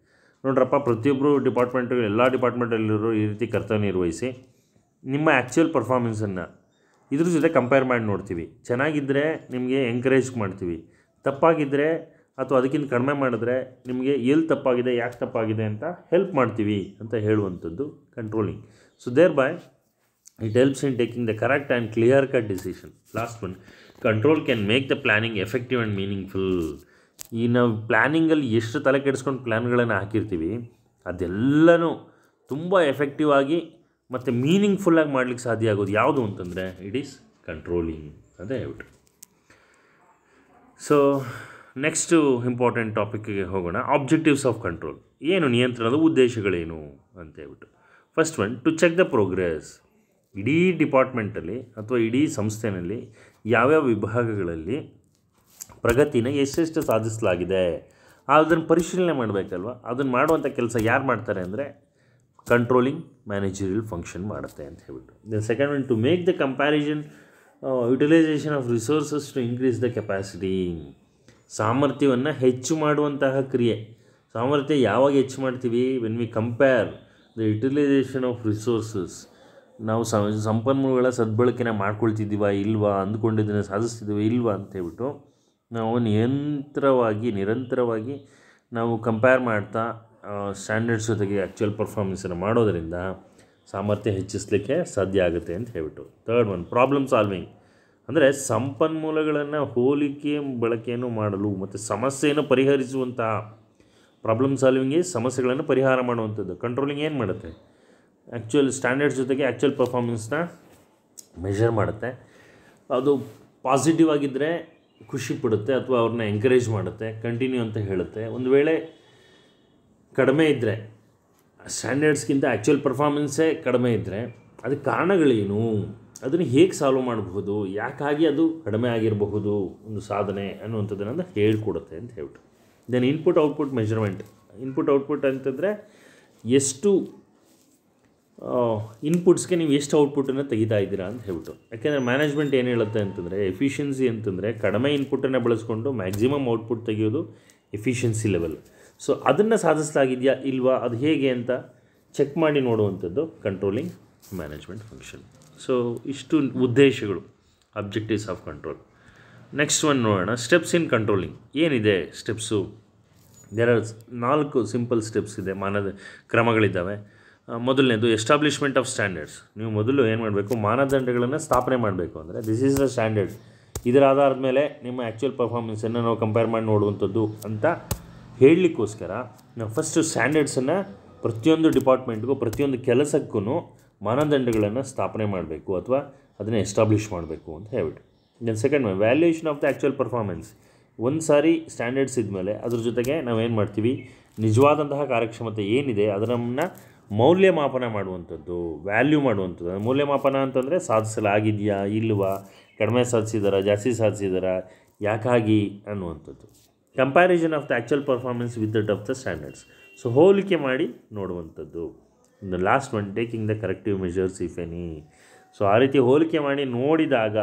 ನೋಡ್ರಪ್ಪ ಪ್ರತಿಯೊಬ್ಬರು ಡಿಪಾರ್ಟ್ಮೆಂಟ್ಗಳು ಎಲ್ಲ ಡಿಪಾರ್ಟ್ಮೆಂಟಲ್ಲಿರೋ ಈ ರೀತಿ ಕರ್ತವ್ಯ ನಿರ್ವಹಿಸಿ ನಿಮ್ಮ ಆ್ಯಕ್ಚುಯಲ್ ಪರ್ಫಾರ್ಮೆನ್ಸನ್ನು ಇದ್ರ ಜೊತೆ ಕಂಪೇರ್ ಮಾಡಿ ನೋಡ್ತೀವಿ ಚೆನ್ನಾಗಿದ್ದರೆ ನಿಮಗೆ ಎಂಕರೇಜ್ ಮಾಡ್ತೀವಿ ತಪ್ಪಾಗಿದ್ದರೆ ಅಥವಾ ಅದಕ್ಕಿಂತ ಕಡಿಮೆ ಮಾಡಿದ್ರೆ ನಿಮಗೆ ಎಲ್ಲಿ ತಪ್ಪಾಗಿದೆ ಯಾಕೆ ತಪ್ಪಾಗಿದೆ ಅಂತ ಹೆಲ್ಪ್ ಮಾಡ್ತೀವಿ ಅಂತ ಹೇಳುವಂಥದ್ದು controlling so thereby it helps in taking the correct and clear cut decision last one control can make the planning effective and meaningful ಈ ನಾವು ಪ್ಲ್ಯಾನಿಂಗಲ್ಲಿ ಎಷ್ಟು ತಲೆ ಕೆಡಿಸ್ಕೊಂಡು ಪ್ಲ್ಯಾನ್ಗಳನ್ನು ಹಾಕಿರ್ತೀವಿ ಅದೆಲ್ಲನೂ ತುಂಬ ಎಫೆಕ್ಟಿವ್ ಆಗಿ ಮತ್ತು ಮೀನಿಂಗ್ಫುಲ್ಲಾಗಿ ಮಾಡಲಿಕ್ಕೆ ಸಾಧ್ಯ ಆಗೋದು ಯಾವುದು ಅಂತಂದರೆ ಇಟ್ ಈಸ್ ಕಂಟ್ರೋಲಿಂಗ್ ಅಂತ ಹೇಳ್ಬಿಟ್ಟು ಸೊ ನೆಕ್ಸ್ಟು ಇಂಪಾರ್ಟೆಂಟ್ ಟಾಪಿಕ್ಗೆ ಹೋಗೋಣ ಆಬ್ಜೆಕ್ಟಿವ್ಸ್ ಆಫ್ ಕಂಟ್ರೋಲ್ ಏನು ನಿಯಂತ್ರಣದ ಉದ್ದೇಶಗಳೇನು ಅಂತ ಹೇಳ್ಬಿಟ್ಟು first one to check the progress ಇಡೀ ಡಿಪಾರ್ಟ್ಮೆಂಟಲ್ಲಿ ಅಥವಾ ಇಡೀ ಸಂಸ್ಥೆನಲ್ಲಿ ಯಾವ್ಯಾವ ವಿಭಾಗಗಳಲ್ಲಿ ಪ್ರಗತಿನ ಎಷ್ಟೆಷ್ಟು ಸಾಧಿಸಲಾಗಿದೆ ಅದನ್ನು ಪರಿಶೀಲನೆ ಮಾಡಬೇಕಲ್ವ ಅದನ್ನು ಮಾಡುವಂಥ ಕೆಲಸ ಯಾರು ಮಾಡ್ತಾರೆ ಅಂದರೆ ಕಂಟ್ರೋಲಿಂಗ್ ಮ್ಯಾನೇಜರಿಯಲ್ ಫಂಕ್ಷನ್ ಮಾಡುತ್ತೆ ಅಂತ ಹೇಳ್ಬಿಟ್ಟು then second one to make the comparison utilisation of resources to increase the capacity ಸಾಮರ್ಥ್ಯವನ್ನು ಹೆಚ್ಚು ಮಾಡುವಂತಹ ಕ್ರಿಯೆ ಸಾಮರ್ಥ್ಯ ಯಾವಾಗ ಹೆಚ್ಚು ಮಾಡ್ತೀವಿ when we compare the utilisation of resources ನಾವು ಸಂಪನ್ಮೂಲಗಳ ಸದ್ಬಳಕೆನ ಮಾಡ್ಕೊಳ್ತಿದ್ದೀವ ಇಲ್ವಾ ಅಂದ್ಕೊಂಡಿದ್ದನ್ನು ಸಾಧಿಸ್ತಿದ್ದೀವಿ ಇಲ್ವಾ ಅಂತ ಹೇಳ್ಬಿಟ್ಟು ನಾವು ನಿಯಂತ್ರವಾಗಿ ನಿರಂತರವಾಗಿ ನಾವು ಕಂಪೇರ್ ಮಾಡ್ತಾ ಸ್ಟ್ಯಾಂಡರ್ಡ್ಸ್ ಜೊತೆಗೆ ಆ್ಯಕ್ಚುಯಲ್ ಪರ್ಫಾರ್ಮೆನ್ಸನ್ನು ಮಾಡೋದರಿಂದ ಸಾಮರ್ಥ್ಯ ಹೆಚ್ಚಿಸಲಿಕ್ಕೆ ಸಾಧ್ಯ ಆಗುತ್ತೆ ಅಂತ ಹೇಳ್ಬಿಟ್ಟು ಥರ್ಡ್ ಒನ್ ಪ್ರಾಬ್ಲಮ್ ಸಾಲ್ವಿಂಗ್ ಅಂದರೆ ಸಂಪನ್ಮೂಲಗಳನ್ನು ಹೋಲಿಕೆ ಬಳಕೆಯನ್ನು ಮಾಡಲು ಮತ್ತು ಸಮಸ್ಯೆಯನ್ನು ಪರಿಹರಿಸುವಂತಹ ಪ್ರಾಬ್ಲಮ್ ಸಾಲ್ವಿಂಗೇ ಸಮಸ್ಯೆಗಳನ್ನು ಪರಿಹಾರ ಮಾಡುವಂಥದ್ದು ಕಂಟ್ರೋಲಿಂಗ್ ಏನು ಮಾಡುತ್ತೆ ಆ್ಯಕ್ಚುಯಲ್ ಸ್ಟ್ಯಾಂಡರ್ಡ್ಸ್ ಜೊತೆಗೆ ಆ್ಯಕ್ಚುಯಲ್ ಪರ್ಫಾರ್ಮೆನ್ಸ್ನ ಮೆಷರ್ ಮಾಡುತ್ತೆ ಅದು ಪಾಸಿಟಿವ್ ಆಗಿದ್ದರೆ ಖುಷಿ ಪಡುತ್ತೆ ಅಥವಾ ಅವ್ರನ್ನ ಎಂಕರೇಜ್ ಮಾಡುತ್ತೆ ಕಂಟಿನ್ಯೂ ಅಂತ ಹೇಳುತ್ತೆ ಒಂದು ವೇಳೆ ಕಡಿಮೆ ಇದ್ದರೆ ಸ್ಟ್ಯಾಂಡರ್ಡ್ಸ್ಗಿಂತ ಆ್ಯಕ್ಚುಯಲ್ ಪರ್ಫಾರ್ಮೆನ್ಸೇ ಕಡಿಮೆ ಇದ್ದರೆ ಅದಕ್ಕೆ ಕಾರಣಗಳೇನು ಅದನ್ನು ಹೇಗೆ ಸಾಲ್ವ್ ಮಾಡಬಹುದು ಯಾಕಾಗಿ ಅದು ಕಡಿಮೆ ಆಗಿರಬಹುದು ಒಂದು ಸಾಧನೆ ಅನ್ನುವಂಥದ್ದನ್ನು ಹೇಳ್ಕೊಡುತ್ತೆ ಅಂತ ಹೇಳ್ಬಿಟ್ಟು then input output measurement input output ಅಂತಂದರೆ ಎಷ್ಟು ಇನ್ಪುಟ್ಸ್ಗೆ ನೀವು ಎಷ್ಟು ಔಟ್ಪುಟನ್ನು ತೆಗಿತಾ ಇದ್ದೀರಾ ಅಂತ ಹೇಳ್ಬಿಟ್ಟು ಯಾಕೆಂದರೆ ಮ್ಯಾನೇಜ್ಮೆಂಟ್ ಏನು ಹೇಳುತ್ತೆ ಅಂತಂದರೆ ಎಫಿಷಿಯನ್ಸಿ ಅಂತಂದರೆ ಕಡಿಮೆ ಇನ್ಪುಟನ್ನು ಬಳಸ್ಕೊಂಡು ಮ್ಯಾಕ್ಸಿಮಮ್ ಔಟ್ಪುಟ್ ತೆಗೆಯೋದು ಎಫಿಷಿಯನ್ಸಿ ಲೆವೆಲ್ ಸೊ ಅದನ್ನು ಸಾಧಿಸಲಾಗಿದೆಯಾ ಇಲ್ವಾ ಅದು ಹೇಗೆ ಅಂತ ಚೆಕ್ ಮಾಡಿ ನೋಡುವಂಥದ್ದು ಕಂಟ್ರೋಲಿಂಗ್ ಮ್ಯಾನೇಜ್ಮೆಂಟ್ ಫಂಕ್ಷನ್ ಸೊ ಇಷ್ಟು ಉದ್ದೇಶಗಳು objectives of control next one ನೋಡೋಣ ಸ್ಟೆಪ್ಸ್ ಇನ್ ಕಂಟ್ರೋಲಿಂಗ್ ಏನಿದೆ ಸ್ಟೆಪ್ಸು ದೇರ್ ಆರ್ ನಾಲ್ಕು ಸಿಂಪಲ್ ಸ್ಟೆಪ್ಸ್ ಇದೆ ಮಾನದ ಕ್ರಮಗಳಿದ್ದಾವೆ ಮೊದಲನೇದು ಎಸ್ಟಾಬ್ಲಿಷ್ಮೆಂಟ್ ಆಫ್ ಸ್ಟ್ಯಾಂಡರ್ಡ್ಸ್ ನೀವು ಮೊದಲು ಏನು ಮಾಡಬೇಕು ಮಾನದಂಡಗಳನ್ನು ಸ್ಥಾಪನೆ ಮಾಡಬೇಕು ಅಂದರೆ ದಿಸ್ ಈಸ್ ದ ಸ್ಟ್ಯಾಂಡರ್ಡ್ ಇದರ ಆಧಾರದ ಮೇಲೆ ನಿಮ್ಮ ಆ್ಯಕ್ಚುಯಲ್ ಪರ್ಫಾರ್ಮೆನ್ಸನ್ನು ನಾವು ಕಂಪೇರ್ ಮಾಡಿ ನೋಡುವಂಥದ್ದು ಅಂತ ಹೇಳಲಿಕ್ಕೋಸ್ಕರ ನಾವು ಫಸ್ಟು ಸ್ಟ್ಯಾಂಡರ್ಡ್ಸನ್ನು ಪ್ರತಿಯೊಂದು ಡಿಪಾರ್ಟ್ಮೆಂಟ್ಗೂ ಪ್ರತಿಯೊಂದು ಕೆಲಸಕ್ಕೂ ಮಾನದಂಡಗಳನ್ನು ಸ್ಥಾಪನೆ ಮಾಡಬೇಕು ಅಥವಾ ಅದನ್ನು ಎಸ್ಟಾಬ್ಲಿಷ್ ಮಾಡಬೇಕು ಅಂತ ಹೇಳ್ಬಿಟ್ಟು then second valuation of the actual performance ಒಂದು ಸಾರಿ ಸ್ಟ್ಯಾಂಡರ್ಡ್ಸ್ ಇದ್ಮೇಲೆ ಅದ್ರ ಜೊತೆಗೆ ನಾವೇನು ಮಾಡ್ತೀವಿ ನಿಜವಾದಂತಹ ಕಾರ್ಯಕ್ಷಮತೆ ಏನಿದೆ ಅದನ್ನು ಮೌಲ್ಯಮಾಪನ ಮಾಡುವಂಥದ್ದು ವ್ಯಾಲ್ಯೂ ಮಾಡುವಂಥದ್ದು ಮೌಲ್ಯಮಾಪನ ಅಂತಂದರೆ ಸಾಧಿಸಲಾಗಿದೆಯಾ ಇಲ್ವಾ ಕಡಿಮೆ ಸಾಧಿಸಿದಾರ ಜಾಸ್ತಿ ಸಾಧಿಸಿದಾರಾ ಯಾಕಾಗಿ ಅನ್ನುವಂಥದ್ದು comparison of the actual performance with that of the standards so ಹೋಲಿಕೆ ಮಾಡಿ ನೋಡುವಂಥದ್ದು the last one taking the corrective measures if any so ಆ ರೀತಿ ಹೋಲಿಕೆ ಮಾಡಿ ನೋಡಿದಾಗ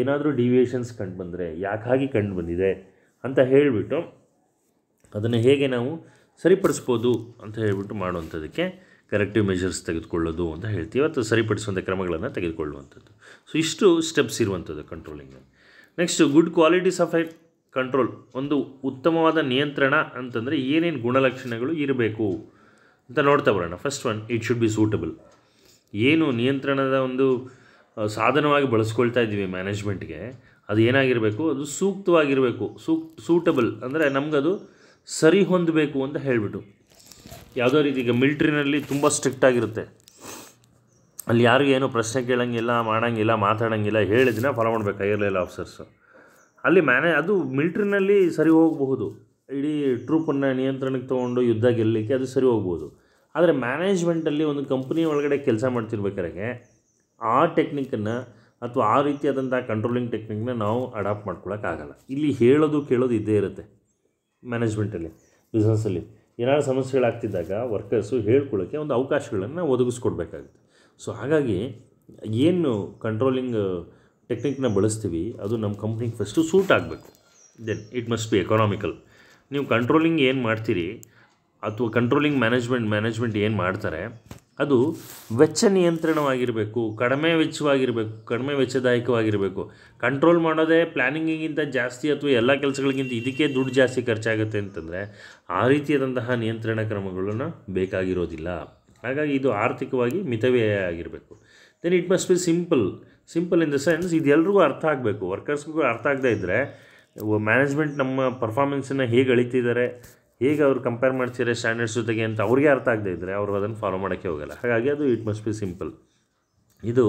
ಏನಾದರೂ ಡಿವಿಯೇಷನ್ಸ್ ಕಂಡು ಬಂದರೆ ಯಾಕಾಗಿ ಕಂಡು ಬಂದಿದೆ ಅಂತ ಹೇಳಿಬಿಟ್ಟು ಅದನ್ನು ಹೇಗೆ ನಾವು ಸರಿಪಡಿಸ್ಬೋದು ಅಂತ ಹೇಳಿಬಿಟ್ಟು ಮಾಡುವಂಥದ್ದಕ್ಕೆ ಕರೆಕ್ಟಿವ್ ಮೆಷರ್ಸ್ ತೆಗೆದುಕೊಳ್ಳೋದು ಅಂತ ಹೇಳ್ತೀವಿ ಅಥವಾ ಸರಿಪಡಿಸುವಂಥ ಕ್ರಮಗಳನ್ನು ತೆಗೆದುಕೊಳ್ಳುವಂಥದ್ದು ಸೊ ಇಷ್ಟು ಸ್ಟೆಪ್ಸ್ ಇರುವಂಥದ್ದು controlling next good qualities of a control ಒಂದು ಉತ್ತಮವಾದ ನಿಯಂತ್ರಣ ಅಂತಂದರೆ ಏನೇನು ಗುಣಲಕ್ಷಣಗಳು ಇರಬೇಕು ಅಂತ ನೋಡ್ತಾ ಬರೋಣ first one it should be suitable ಏನು ನಿಯಂತ್ರಣದ ಒಂದು ಸಾಧನವಾಗಿ ಬಳಸ್ಕೊಳ್ತಾ ಇದ್ದೀವಿ ಮ್ಯಾನೇಜ್ಮೆಂಟ್ಗೆ ಅದು ಏನಾಗಿರಬೇಕು ಅದು ಸೂಕ್ತವಾಗಿರಬೇಕು ಸೂಕ್ ಸೂಟಬಲ್ ಅಂದರೆ ನಮಗದು ಸರಿ ಹೊಂದಬೇಕು ಅಂತ ಹೇಳಿಬಿಟ್ಟು ಯಾವುದೋ ರೀತಿ ಈಗ ಮಿಲ್ಟ್ರಿನಲ್ಲಿ ತುಂಬ ಸ್ಟ್ರಿಕ್ಟ್ ಆಗಿರುತ್ತೆ ಅಲ್ಲಿ ಯಾರಿಗೂ ಏನೂ ಪ್ರಶ್ನೆ ಕೇಳೋಂಗಿಲ್ಲ ಮಾಡೋಂಗಿಲ್ಲ ಮಾತಾಡೋಂಗಿಲ್ಲ ಹೇಳಿದ್ನ ಫಾಲೋ ಮಾಡಬೇಕು ಐರ್ಲೆಲ್ಲ ಆಫೀಸರ್ಸು ಅಲ್ಲಿ ಮ್ಯಾನೇ ಅದು ಮಿಲ್ಟ್ರಿನಲ್ಲಿ ಸರಿ ಹೋಗಬಹುದು ಇಡೀ ಟ್ರೂಪನ್ನು ನಿಯಂತ್ರಣಕ್ಕೆ ತೊಗೊಂಡು ಯುದ್ಧ ಗೆಲ್ಲಲಿಕ್ಕೆ ಅದು ಸರಿ ಹೋಗ್ಬೋದು ಆದರೆ ಮ್ಯಾನೇಜ್ಮೆಂಟಲ್ಲಿ ಒಂದು ಕಂಪ್ನಿ ಒಳಗಡೆ ಕೆಲಸ ಮಾಡ್ತಿರ್ಬೇಕಾದ್ರೆ ಆ ಟೆಕ್ನಿಕ್ಕನ್ನು ಅಥವಾ ಆ ರೀತಿಯಾದಂಥ ಕಂಟ್ರೋಲಿಂಗ್ ಟೆಕ್ನಿಕ್ನ ನಾವು ಅಡಾಪ್ಟ್ ಮಾಡ್ಕೊಳ್ಳೋಕ್ಕಾಗಲ್ಲ ಇಲ್ಲಿ ಹೇಳೋದು ಕೇಳೋದು ಇದ್ದೇ ಇರುತ್ತೆ ಮ್ಯಾನೇಜ್ಮೆಂಟಲ್ಲಿ ಬಿಸ್ನೆಸ್ಸಲ್ಲಿ ಏನಾರು ಸಮಸ್ಯೆಗಳಾಗ್ತಿದ್ದಾಗ ವರ್ಕರ್ಸು ಹೇಳ್ಕೊಳ್ಳೋಕ್ಕೆ ಒಂದು ಅವಕಾಶಗಳನ್ನು ಒದಗಿಸ್ಕೊಡ್ಬೇಕಾಗುತ್ತೆ ಸೊ ಹಾಗಾಗಿ ಏನು ಕಂಟ್ರೋಲಿಂಗ್ ಟೆಕ್ನಿಕ್ನ ಬಳಸ್ತೀವಿ ಅದು ನಮ್ಮ ಕಂಪ್ನಿಗೆ ಫಸ್ಟು ಸೂಟ್ ಆಗಬೇಕು then it must be economical ನೀವು ಕಂಟ್ರೋಲಿಂಗ್ ಏನು ಮಾಡ್ತೀರಿ ಅಥವಾ ಕಂಟ್ರೋಲಿಂಗ್ ಮ್ಯಾನೇಜ್ಮೆಂಟ್ ಮ್ಯಾನೇಜ್ಮೆಂಟ್ ಏನು ಮಾಡ್ತಾರೆ ಅದು ವೆಚ್ಚ ನಿಯಂತ್ರಣವಾಗಿರಬೇಕು ಕಡಿಮೆ ವೆಚ್ಚವಾಗಿರಬೇಕು ಕಡಿಮೆ ವೆಚ್ಚದಾಯಕವಾಗಿರಬೇಕು ಕಂಟ್ರೋಲ್ ಮಾಡೋದೇ ಪ್ಲ್ಯಾನಿಂಗಿಗಿಂತ ಜಾಸ್ತಿ ಅಥವಾ ಎಲ್ಲ ಕೆಲಸಗಳಿಗಿಂತ ಇದಕ್ಕೆ ದುಡ್ಡು ಜಾಸ್ತಿ ಖರ್ಚಾಗುತ್ತೆ ಅಂತಂದರೆ ಆ ರೀತಿಯಾದಂತಹ ನಿಯಂತ್ರಣ ಕ್ರಮಗಳನ್ನು ಬೇಕಾಗಿರೋದಿಲ್ಲ ಹಾಗಾಗಿ ಇದು ಆರ್ಥಿಕವಾಗಿ ಮಿತವ್ಯಯ ಆಗಿರಬೇಕು then it must be simple simple in the sense ಇದೆಲ್ಲರಿಗೂ ಅರ್ಥ ಆಗಬೇಕು ವರ್ಕರ್ಸ್ಗೂ ಅರ್ಥ ಆಗದೇ ಇದ್ದರೆ ಮ್ಯಾನೇಜ್ಮೆಂಟ್ ನಮ್ಮ ಪರ್ಫಾರ್ಮೆನ್ಸನ್ನು ಹೇಗೆ ಅಳಿತಿದ್ದಾರೆ ಹೇಗೆ ಅವ್ರು ಕಂಪೇರ್ ಮಾಡ್ತಿದ್ದಾರೆ ಸ್ಟ್ಯಾಂಡರ್ಡ್ಸ್ ಜೊತೆಗೆ ಅಂತ ಅವ್ರಿಗೆ ಅರ್ಥ ಆಗದೇ ಇದ್ದರೆ ಅವರು ಅದನ್ನು ಫಾಲೋ ಮಾಡೋಕ್ಕೆ ಹೋಗಲ್ಲ ಹಾಗಾಗಿ ಅದು ಇಟ್ ಮಸ್ಟ್ ಬಿ ಸಿಂಪಲ್ ಇದು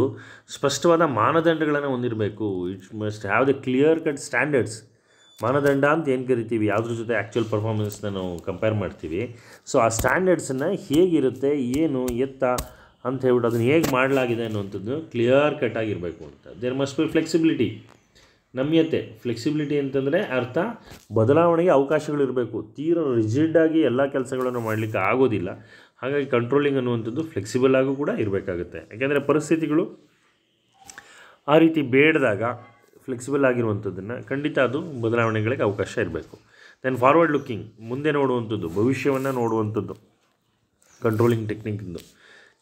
ಸ್ಪಷ್ಟವಾದ ಮಾನದಂಡಗಳನ್ನು ಹೊಂದಿರಬೇಕು it must have the clear cut standards ಮಾನದಂಡ ಅಂತ ಏನು ಕರಿತೀವಿ ಯಾವುದ್ರ ಜೊತೆ ಆ್ಯಕ್ಚುಯಲ್ ಪರ್ಫಾರ್ಮೆನ್ಸ್ನ ನಾವು ಕಂಪೇರ್ ಮಾಡ್ತೀವಿ ಸೊ ಆ ಸ್ಟ್ಯಾಂಡರ್ಡ್ಸನ್ನು ಹೇಗಿರುತ್ತೆ ಏನು ಎತ್ತ ಅಂತ ಹೇಳ್ಬಿಟ್ಟು ಅದನ್ನು ಹೇಗೆ ಮಾಡಲಾಗಿದೆ ಅನ್ನುವಂಥದ್ದು ಕ್ಲಿಯರ್ ಕಟ್ ಆಗಿರಬೇಕು ಅಂತ ದೇರ್ ಮಸ್ಟ್ ಬಿ ಫ್ಲೆಕ್ಸಿಬಿಲಿಟಿ ನಮ್ಯತೆ ಫ್ಲೆಕ್ಸಿಬಿಲಿಟಿ ಅಂತಂದರೆ ಅರ್ಥ ಬದಲಾವಣೆಗೆ ಅವಕಾಶಗಳಿರಬೇಕು ತೀರ ಆಗಿ ಎಲ್ಲ ಕೆಲಸಗಳನ್ನು ಮಾಡಲಿಕ್ಕೆ ಆಗೋದಿಲ್ಲ ಹಾಗಾಗಿ ಕಂಟ್ರೋಲಿಂಗ್ ಅನ್ನುವಂಥದ್ದು ಫ್ಲೆಕ್ಸಿಬಲ್ ಆಗೂ ಕೂಡ ಇರಬೇಕಾಗುತ್ತೆ ಯಾಕೆಂದರೆ ಪರಿಸ್ಥಿತಿಗಳು ಆ ರೀತಿ ಬೇಡದಾಗ ಫ್ಲೆಕ್ಸಿಬಲ್ ಆಗಿರುವಂಥದ್ದನ್ನು ಖಂಡಿತ ಅದು ಬದಲಾವಣೆಗಳಿಗೆ ಅವಕಾಶ ಇರಬೇಕು ದೆನ್ ಫಾರ್ವರ್ಡ್ ಲುಕ್ಕಿಂಗ್ ಮುಂದೆ ನೋಡುವಂಥದ್ದು ಭವಿಷ್ಯವನ್ನು ನೋಡುವಂಥದ್ದು ಕಂಟ್ರೋಲಿಂಗ್ ಟೆಕ್ನಿಕ್ಕಿಂದು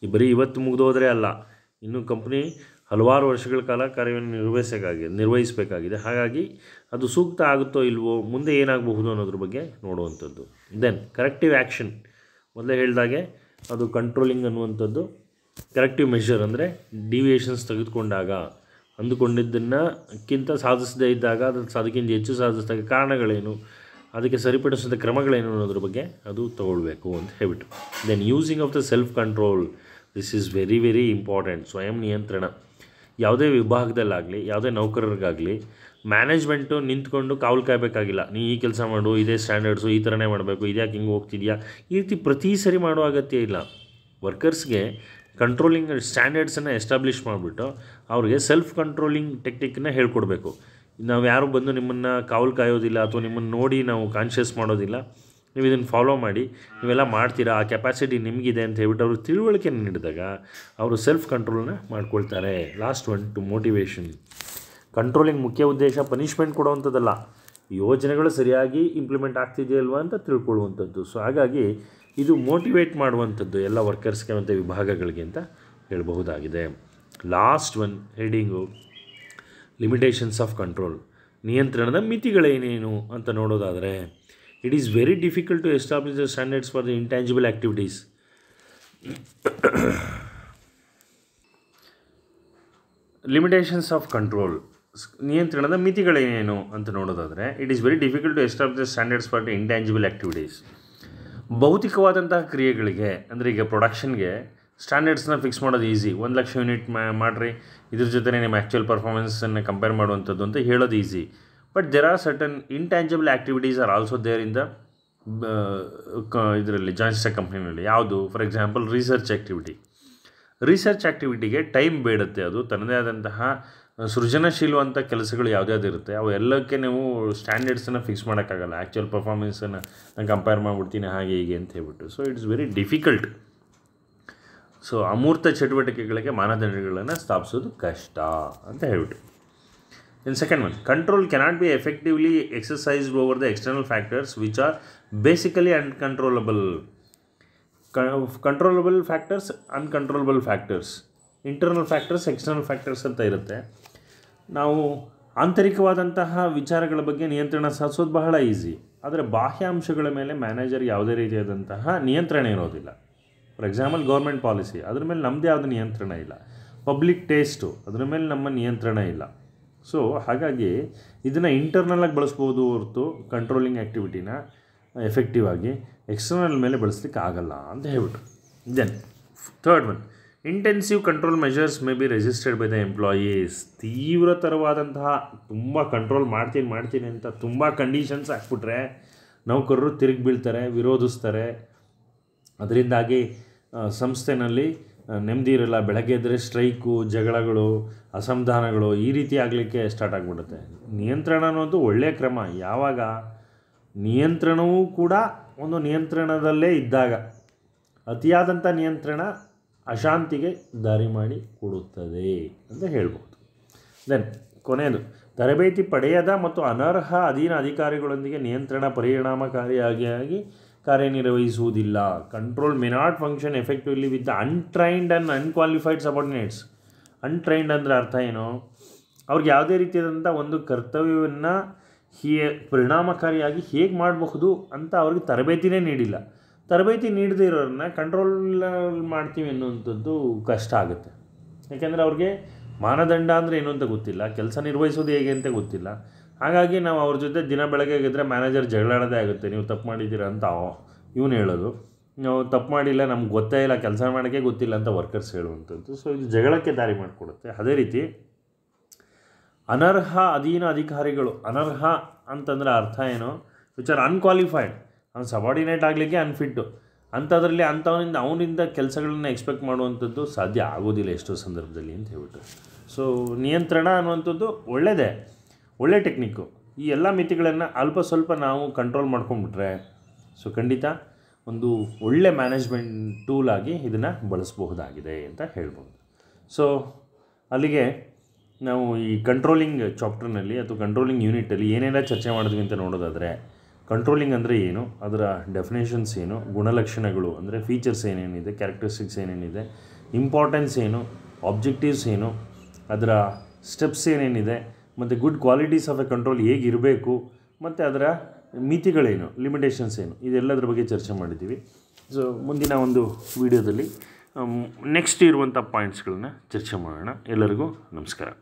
ಈ ಬರೀ ಇವತ್ತು ಮುಗಿದೋದ್ರೆ ಅಲ್ಲ ಇನ್ನು ಕಂಪ್ನಿ ಹಲವಾರು ವರ್ಷಗಳ ಕಾಲ ಕಾರ್ಯವನ್ನು ನಿರ್ವಹಿಸಬೇಕಾಗಿದೆ ನಿರ್ವಹಿಸಬೇಕಾಗಿದೆ ಹಾಗಾಗಿ ಅದು ಸೂಕ್ತ ಆಗುತ್ತೋ ಇಲ್ವೋ ಮುಂದೆ ಏನಾಗಬಹುದು ಅನ್ನೋದ್ರ ಬಗ್ಗೆ ನೋಡುವಂಥದ್ದು ದೆನ್ ಕರೆಕ್ಟಿವ್ ಆ್ಯಕ್ಷನ್ ಮೊದಲೇ ಹೇಳಿದಾಗೆ ಅದು ಕಂಟ್ರೋಲಿಂಗ್ ಅನ್ನುವಂಥದ್ದು ಕರೆಕ್ಟಿವ್ ಮೆಷರ್ ಅಂದರೆ ಡಿವಿಯೇಷನ್ಸ್ ತೆಗೆದುಕೊಂಡಾಗ ಅಂದುಕೊಂಡಿದ್ದನ್ನಕ್ಕಿಂತ ಸಾಧಿಸದೇ ಇದ್ದಾಗ ಅದನ್ನು ಅದಕ್ಕಿಂತ ಹೆಚ್ಚು ಸಾಧಿಸಿದಾಗ ಕಾರಣಗಳೇನು ಅದಕ್ಕೆ ಸರಿಪಡಿಸಿದ ಕ್ರಮಗಳೇನು ಅನ್ನೋದ್ರ ಬಗ್ಗೆ ಅದು ತಗೊಳ್ಬೇಕು ಅಂತ ಹೇಳ್ಬಿಟ್ಟು then using of the self control this is very very important ಸ್ವಯಂ ನಿಯಂತ್ರಣ ಯಾವುದೇ ವಿಭಾಗದಲ್ಲಾಗಲಿ ಯಾವುದೇ ನೌಕರರಿಗಾಗಲಿ ಮ್ಯಾನೇಜ್ಮೆಂಟು ನಿಂತ್ಕೊಂಡು ಕಾವಲು ಕಾಯಬೇಕಾಗಿಲ್ಲ ನೀ ಈ ಕೆಲಸ ಮಾಡು ಇದೇ ಸ್ಟ್ಯಾಂಡರ್ಡ್ಸು ಈ ಥರನೇ ಮಾಡಬೇಕು ಇದ್ಯಾಕೆ ಹಿಂಗೆ ಹೋಗ್ತಿದ್ಯಾ ಈ ರೀತಿ ಪ್ರತಿ ಸರಿ ಮಾಡೋ ಅಗತ್ಯ ಇಲ್ಲ ವರ್ಕರ್ಸ್ಗೆ ಕಂಟ್ರೋಲಿಂಗ್ ಸ್ಟ್ಯಾಂಡರ್ಡ್ಸನ್ನು ಎಸ್ಟಾಬ್ಲಿಷ್ ಮಾಡಿಬಿಟ್ಟು ಅವ್ರಿಗೆ ಸೆಲ್ಫ್ ಕಂಟ್ರೋಲಿಂಗ್ ಟೆಕ್ನಿಕ್ನ ಹೇಳ್ಕೊಡ್ಬೇಕು ನಾವು ಯಾರು ಬಂದು ನಿಮ್ಮನ್ನು ಕಾವಲು ಕಾಯೋದಿಲ್ಲ ಅಥವಾ ನಿಮ್ಮನ್ನು ನೋಡಿ ನಾವು ಕಾನ್ಷಿಯಸ್ ಮಾಡೋದಿಲ್ಲ ನೀವು ಇದನ್ನು ಫಾಲೋ ಮಾಡಿ ನೀವೆಲ್ಲ ಮಾಡ್ತೀರಾ ಆ ಕೆಪಾಸಿಟಿ ನಿಮಗಿದೆ ಅಂತ ಹೇಳ್ಬಿಟ್ಟು ಅವರು ತಿಳುವಳಿಕೆ ನೀಡಿದಾಗ ಅವರು ಸೆಲ್ಫ್ ಕಂಟ್ರೋಲ್ನ ಮಾಡ್ಕೊಳ್ತಾರೆ last one to motivation controlling ಮುಖ್ಯ ಉದ್ದೇಶ ಪನಿಷ್ಮೆಂಟ್ ಕೊಡುವಂಥದ್ದಲ್ಲ ಯೋಜನೆಗಳು ಸರಿಯಾಗಿ ಇಂಪ್ಲಿಮೆಂಟ್ ಆಗ್ತಿದೆಯಲ್ವಾ ಅಂತ ತಿಳ್ಕೊಳ್ಳುವಂಥದ್ದು ಸೊ ಹಾಗಾಗಿ ಇದು ಮೋಟಿವೇಟ್ ಮಾಡುವಂಥದ್ದು ಎಲ್ಲ ವರ್ಕರ್ಸ್ಗೆ ಮತ್ತು ವಿಭಾಗಗಳಿಗೆ ಅಂತ ಹೇಳಬಹುದಾಗಿದೆ last one heading limitations of control ನಿಯಂತ್ರಣದ ಮಿತಿಗಳೇನೇನು ಅಂತ ನೋಡೋದಾದರೆ it is very difficult to establish the standards for the intangible activities. Limitations of control ನಿಯಂತ್ರಣದ ಮಿತಿಗಳೇನೇನು ಅಂತ ನೋಡೋದಾದರೆ it is very difficult to establish the standards for the intangible activities ಭೌತಿಕವಾದಂತಹ ಕ್ರಿಯೆಗಳಿಗೆ ಅಂದರೆ ಈಗ ಪ್ರೊಡಕ್ಷನ್ಗೆ ಸ್ಟ್ಯಾಂಡರ್ಡ್ಸ್ನ ಫಿಕ್ಸ್ ಮಾಡೋದು ಈಸಿ ಒಂದು ಲಕ್ಷ ಯೂನಿಟ್ ಮಾಡಿರಿ ಇದ್ರ ಜೊತೆ ನಿಮ್ಮ ಆ್ಯಕ್ಚುಯಲ್ ಪರ್ಫಾರ್ಮೆನ್ಸನ್ನು ಕಂಪೇರ್ ಮಾಡುವಂಥದ್ದು ಅಂತ ಹೇಳೋದು easy but there are certain intangible activities are also there in the ಇದರಲ್ಲಿ ಜಾಯಿನ್ ಕಂಪ್ನಿನಲ್ಲಿ ಯಾವುದು for example research activity research ಆ್ಯಕ್ಟಿವಿಟಿಗೆ ಟೈಮ್ ಬೇಡುತ್ತೆ ಅದು ತನ್ನದೇ ಆದಂತಹ ಸೃಜನಶೀಲವಂಥ ಕೆಲಸಗಳು ಯಾವುದ್ಯಾವ್ದು ಇರುತ್ತೆ ಅವು ಎಲ್ಲಕ್ಕೆ ನೀವು ಸ್ಟ್ಯಾಂಡರ್ಡ್ಸನ್ನು ಫಿಕ್ಸ್ ಮಾಡೋಕ್ಕಾಗಲ್ಲ ಆ್ಯಕ್ಚುಯಲ್ ಪರ್ಫಾರ್ಮೆನ್ಸನ್ನು ನಾನು ಕಂಪೇರ್ ಮಾಡಿಬಿಡ್ತೀನಿ ಹಾಗೆ ಹೀಗೆ ಅಂತ ಹೇಳ್ಬಿಟ್ಟು so it's very difficult so ಅಮೂರ್ತ ಚಟುವಟಿಕೆಗಳಿಗೆ ಮಾನದಂಡಗಳನ್ನು ಸ್ಥಾಪಿಸೋದು ಕಷ್ಟ ಅಂತ ಹೇಳ್ಬಿಟ್ಟು In second one, control cannot be effectively exercised over the external factors which are basically uncontrollable. Controllable controllable factors, uncontrollable factors. Internal factors external factors ಅಂತ ಇರುತ್ತೆ ನಾವು ಆಂತರಿಕವಾದಂತಹ ವಿಚಾರಗಳ ಬಗ್ಗೆ ನಿಯಂತ್ರಣ ಸಾಧಿಸೋದು ಬಹಳ ಈಸಿ ಆದರೆ ಬಾಹ್ಯಾಂಶಗಳ ಮೇಲೆ ಮ್ಯಾನೇಜರ್ ಯಾವುದೇ ರೀತಿಯಾದಂತಹ ನಿಯಂತ್ರಣ ಇರೋದಿಲ್ಲ ಫಾರ್ ಎಕ್ಸಾಂಪಲ್ ಗೌರ್ಮೆಂಟ್ ಪಾಲಿಸಿ ಅದ್ರ ಮೇಲೆ ನಮ್ಮದೇ ಯಾವುದು ನಿಯಂತ್ರಣ ಇಲ್ಲ ಪಬ್ಲಿಕ್ ಟೇಸ್ಟು ಅದ್ರ ಮೇಲೆ ನಮ್ಮ ನಿಯಂತ್ರಣ ಇಲ್ಲ ಸೊ ಹಾಗಾಗಿ ಇದನ್ನು ಇಂಟರ್ನಲ್ಲಾಗಿ ಬಳಸ್ಬೋದು ಹೊರತು ಕಂಟ್ರೋಲಿಂಗ್ ಆ್ಯಕ್ಟಿವಿಟಿನ ಎಫೆಕ್ಟಿವ್ ಆಗಿ ಎಕ್ಸ್ಟರ್ನಲ್ ಮೇಲೆ ಬಳಸ್ಲಿಕ್ಕೆ ಆಗಲ್ಲ ಅಂತ ಹೇಳ್ಬಿಟ್ರು then third one intensive control measures may be registered by the employees ತೀವ್ರತರವಾದಂತಹ ತುಂಬ ಕಂಟ್ರೋಲ್ ಮಾಡ್ತೀನಿ ಮಾಡ್ತೀನಿ ಅಂತ ತುಂಬ ಕಂಡೀಷನ್ಸ್ ಹಾಕ್ಬಿಟ್ರೆ ನೌಕರರು ತಿರುಗಿ ಬೀಳ್ತಾರೆ ವಿರೋಧಿಸ್ತಾರೆ ಅದರಿಂದಾಗಿ ಸಂಸ್ಥೆನಲ್ಲಿ ನೆಮ್ಮದಿ ಇರಲ್ಲ ಬೆಳಗ್ಗೆ ಎದ್ದರೆ ಸ್ಟ್ರೈಕು ಜಗಳಗಳು ಅಸಮಾಧಾನಗಳು ಈ ರೀತಿ ಆಗಲಿಕ್ಕೆ ಸ್ಟಾರ್ಟ್ ಆಗಿಬಿಡುತ್ತೆ ನಿಯಂತ್ರಣ ಅನ್ನೋದು ಒಳ್ಳೆಯ ಕ್ರಮ ಯಾವಾಗ ನಿಯಂತ್ರಣವೂ ಕೂಡ ಒಂದು ನಿಯಂತ್ರಣದಲ್ಲೇ ಇದ್ದಾಗ ಅತಿಯಾದಂಥ ನಿಯಂತ್ರಣ ಅಶಾಂತಿಗೆ ದಾರಿ ಮಾಡಿ ಕೊಡುತ್ತದೆ ಅಂತ ಹೇಳ್ಬೋದು ದೆನ್ ಕೊನೆಯದು ತರಬೇತಿ ಪಡೆಯದ ಮತ್ತು ಅನರ್ಹ ಅಧೀನ ಅಧಿಕಾರಿಗಳೊಂದಿಗೆ ನಿಯಂತ್ರಣ ಪರಿಣಾಮಕಾರಿಯಾಗಿ ಕಾರ್ಯನಿರ್ವಹಿಸುವುದಿಲ್ಲ control may not function effectively with untrained and unqualified subordinates untrained ಅಂದರೆ ಅರ್ಥ ಏನು ಅವ್ರಿಗೆ ಯಾವುದೇ ರೀತಿಯಾದಂಥ ಒಂದು ಕರ್ತವ್ಯವನ್ನು ಹೇ ಪರಿಣಾಮಕಾರಿಯಾಗಿ ಹೇಗೆ ಮಾಡಬಹುದು ಅಂತ ಅವ್ರಿಗೆ ತರಬೇತಿನೇ ನೀಡಿಲ್ಲ ತರಬೇತಿ ನೀಡದೇ ಇರೋರನ್ನ ಕಂಟ್ರೋಲ್ ಮಾಡ್ತೀವಿ ಅನ್ನುವಂಥದ್ದು ಕಷ್ಟ ಆಗುತ್ತೆ ಯಾಕೆಂದರೆ ಅವ್ರಿಗೆ ಮಾನದಂಡ ಅಂದರೆ ಏನು ಅಂತ ಗೊತ್ತಿಲ್ಲ ಕೆಲಸ ನಿರ್ವಹಿಸೋದು ಹೇಗೆ ಅಂತ ಗೊತ್ತಿಲ್ಲ ಹಾಗಾಗಿ ನಾವು ಅವ್ರ ಜೊತೆ ದಿನ ಬೆಳಗ್ಗೆ ಇದ್ದರೆ ಮ್ಯಾನೇಜರ್ ಜಗಳಾಡೋದೇ ಆಗುತ್ತೆ ನೀವು ತಪ್ಪು ಮಾಡಿದ್ದೀರ ಅಂತ ಇವನು ಹೇಳೋದು ನಾವು ತಪ್ಪು ಮಾಡಿಲ್ಲ ನಮ್ಗೆ ಗೊತ್ತೇ ಇಲ್ಲ ಕೆಲಸ ಮಾಡೋಕ್ಕೆ ಗೊತ್ತಿಲ್ಲ ಅಂತ ವರ್ಕರ್ಸ್ ಹೇಳುವಂಥದ್ದು ಸೊ ಇದು ಜಗಳಕ್ಕೆ ದಾರಿ ಮಾಡಿಕೊಡುತ್ತೆ ಅದೇ ರೀತಿ ಅನರ್ಹ ಅಧೀನ ಅಧಿಕಾರಿಗಳು ಅನರ್ಹ ಅಂತಂದರೆ ಅರ್ಥ ಏನು ವಿಚ್ ಆರ್ ಅನ್ಕ್ವಾಲಿಫೈಡ್ ಅವ್ನು ಸಬಾರ್ಡಿನೇಟ್ ಆಗಲಿಕ್ಕೆ ಅನ್ಫಿಟ್ಟು ಅಂಥದ್ರಲ್ಲಿ ಅಂಥವನಿಂದ ಅವನಿಂದ ಕೆಲಸಗಳನ್ನ ಎಕ್ಸ್ಪೆಕ್ಟ್ ಮಾಡುವಂಥದ್ದು ಸಾಧ್ಯ ಆಗೋದಿಲ್ಲ ಎಷ್ಟೋ ಸಂದರ್ಭದಲ್ಲಿ ಅಂತ ಹೇಳ್ಬಿಟ್ಟು ಸೊ ನಿಯಂತ್ರಣ ಅನ್ನುವಂಥದ್ದು ಒಳ್ಳೆಯದೇ ಒಳ್ಳೆ ಟೆಕ್ನಿಕ್ಕು ಈ ಎಲ್ಲ ಮಿತಿಗಳನ್ನು ಅಲ್ಪ ಸ್ವಲ್ಪ ನಾವು ಕಂಟ್ರೋಲ್ ಮಾಡ್ಕೊಂಡ್ಬಿಟ್ರೆ ಸೊ ಖಂಡಿತ ಒಂದು ಒಳ್ಳೆ ಮ್ಯಾನೇಜ್ಮೆಂಟ್ ಟೂಲಾಗಿ ಇದನ್ನು ಬಳಸಬಹುದಾಗಿದೆ ಅಂತ ಹೇಳ್ಬೋದು ಸೊ ಅಲ್ಲಿಗೆ ನಾವು ಈ ಕಂಟ್ರೋಲಿಂಗ್ ಚಾಪ್ಟರ್ನಲ್ಲಿ ಅಥವಾ ಕಂಟ್ರೋಲಿಂಗ್ ಯೂನಿಟಲ್ಲಿ ಏನೇನೋ ಚರ್ಚೆ ಮಾಡಿದ್ವಿ ಅಂತ ನೋಡೋದಾದರೆ ಕಂಟ್ರೋಲಿಂಗ್ ಅಂದರೆ ಏನು ಅದರ ಡೆಫಿನೇಷನ್ಸ್ ಏನು ಗುಣಲಕ್ಷಣಗಳು ಅಂದರೆ ಫೀಚರ್ಸ್ ಏನೇನಿದೆ ಕ್ಯಾರೆಕ್ಟರಿಸ್ಟಿಕ್ಸ್ ಏನೇನಿದೆ ಇಂಪಾರ್ಟೆನ್ಸ್ ಏನು ಆಬ್ಜೆಕ್ಟಿವ್ಸ್ ಏನು ಅದರ ಸ್ಟೆಪ್ಸ್ ಏನೇನಿದೆ ಮತ್ತು good qualities of a control ಹೇಗಿರಬೇಕು ಮತ್ತು ಅದರ ಮಿತಿಗಳೇನು ಲಿಮಿಟೇಷನ್ಸ್ ಏನು ಇದೆಲ್ಲದರ ಬಗ್ಗೆ ಚರ್ಚೆ ಮಾಡಿದ್ದೀವಿ ಸೊ ಮುಂದಿನ ಒಂದು ವಿಡಿಯೋದಲ್ಲಿ ನೆಕ್ಸ್ಟ್ um, ಇರುವಂಥ ಪಾಯಿಂಟ್ಸ್ಗಳನ್ನ ಚರ್ಚೆ ಮಾಡೋಣ ಎಲ್ಲರಿಗೂ ನಮಸ್ಕಾರ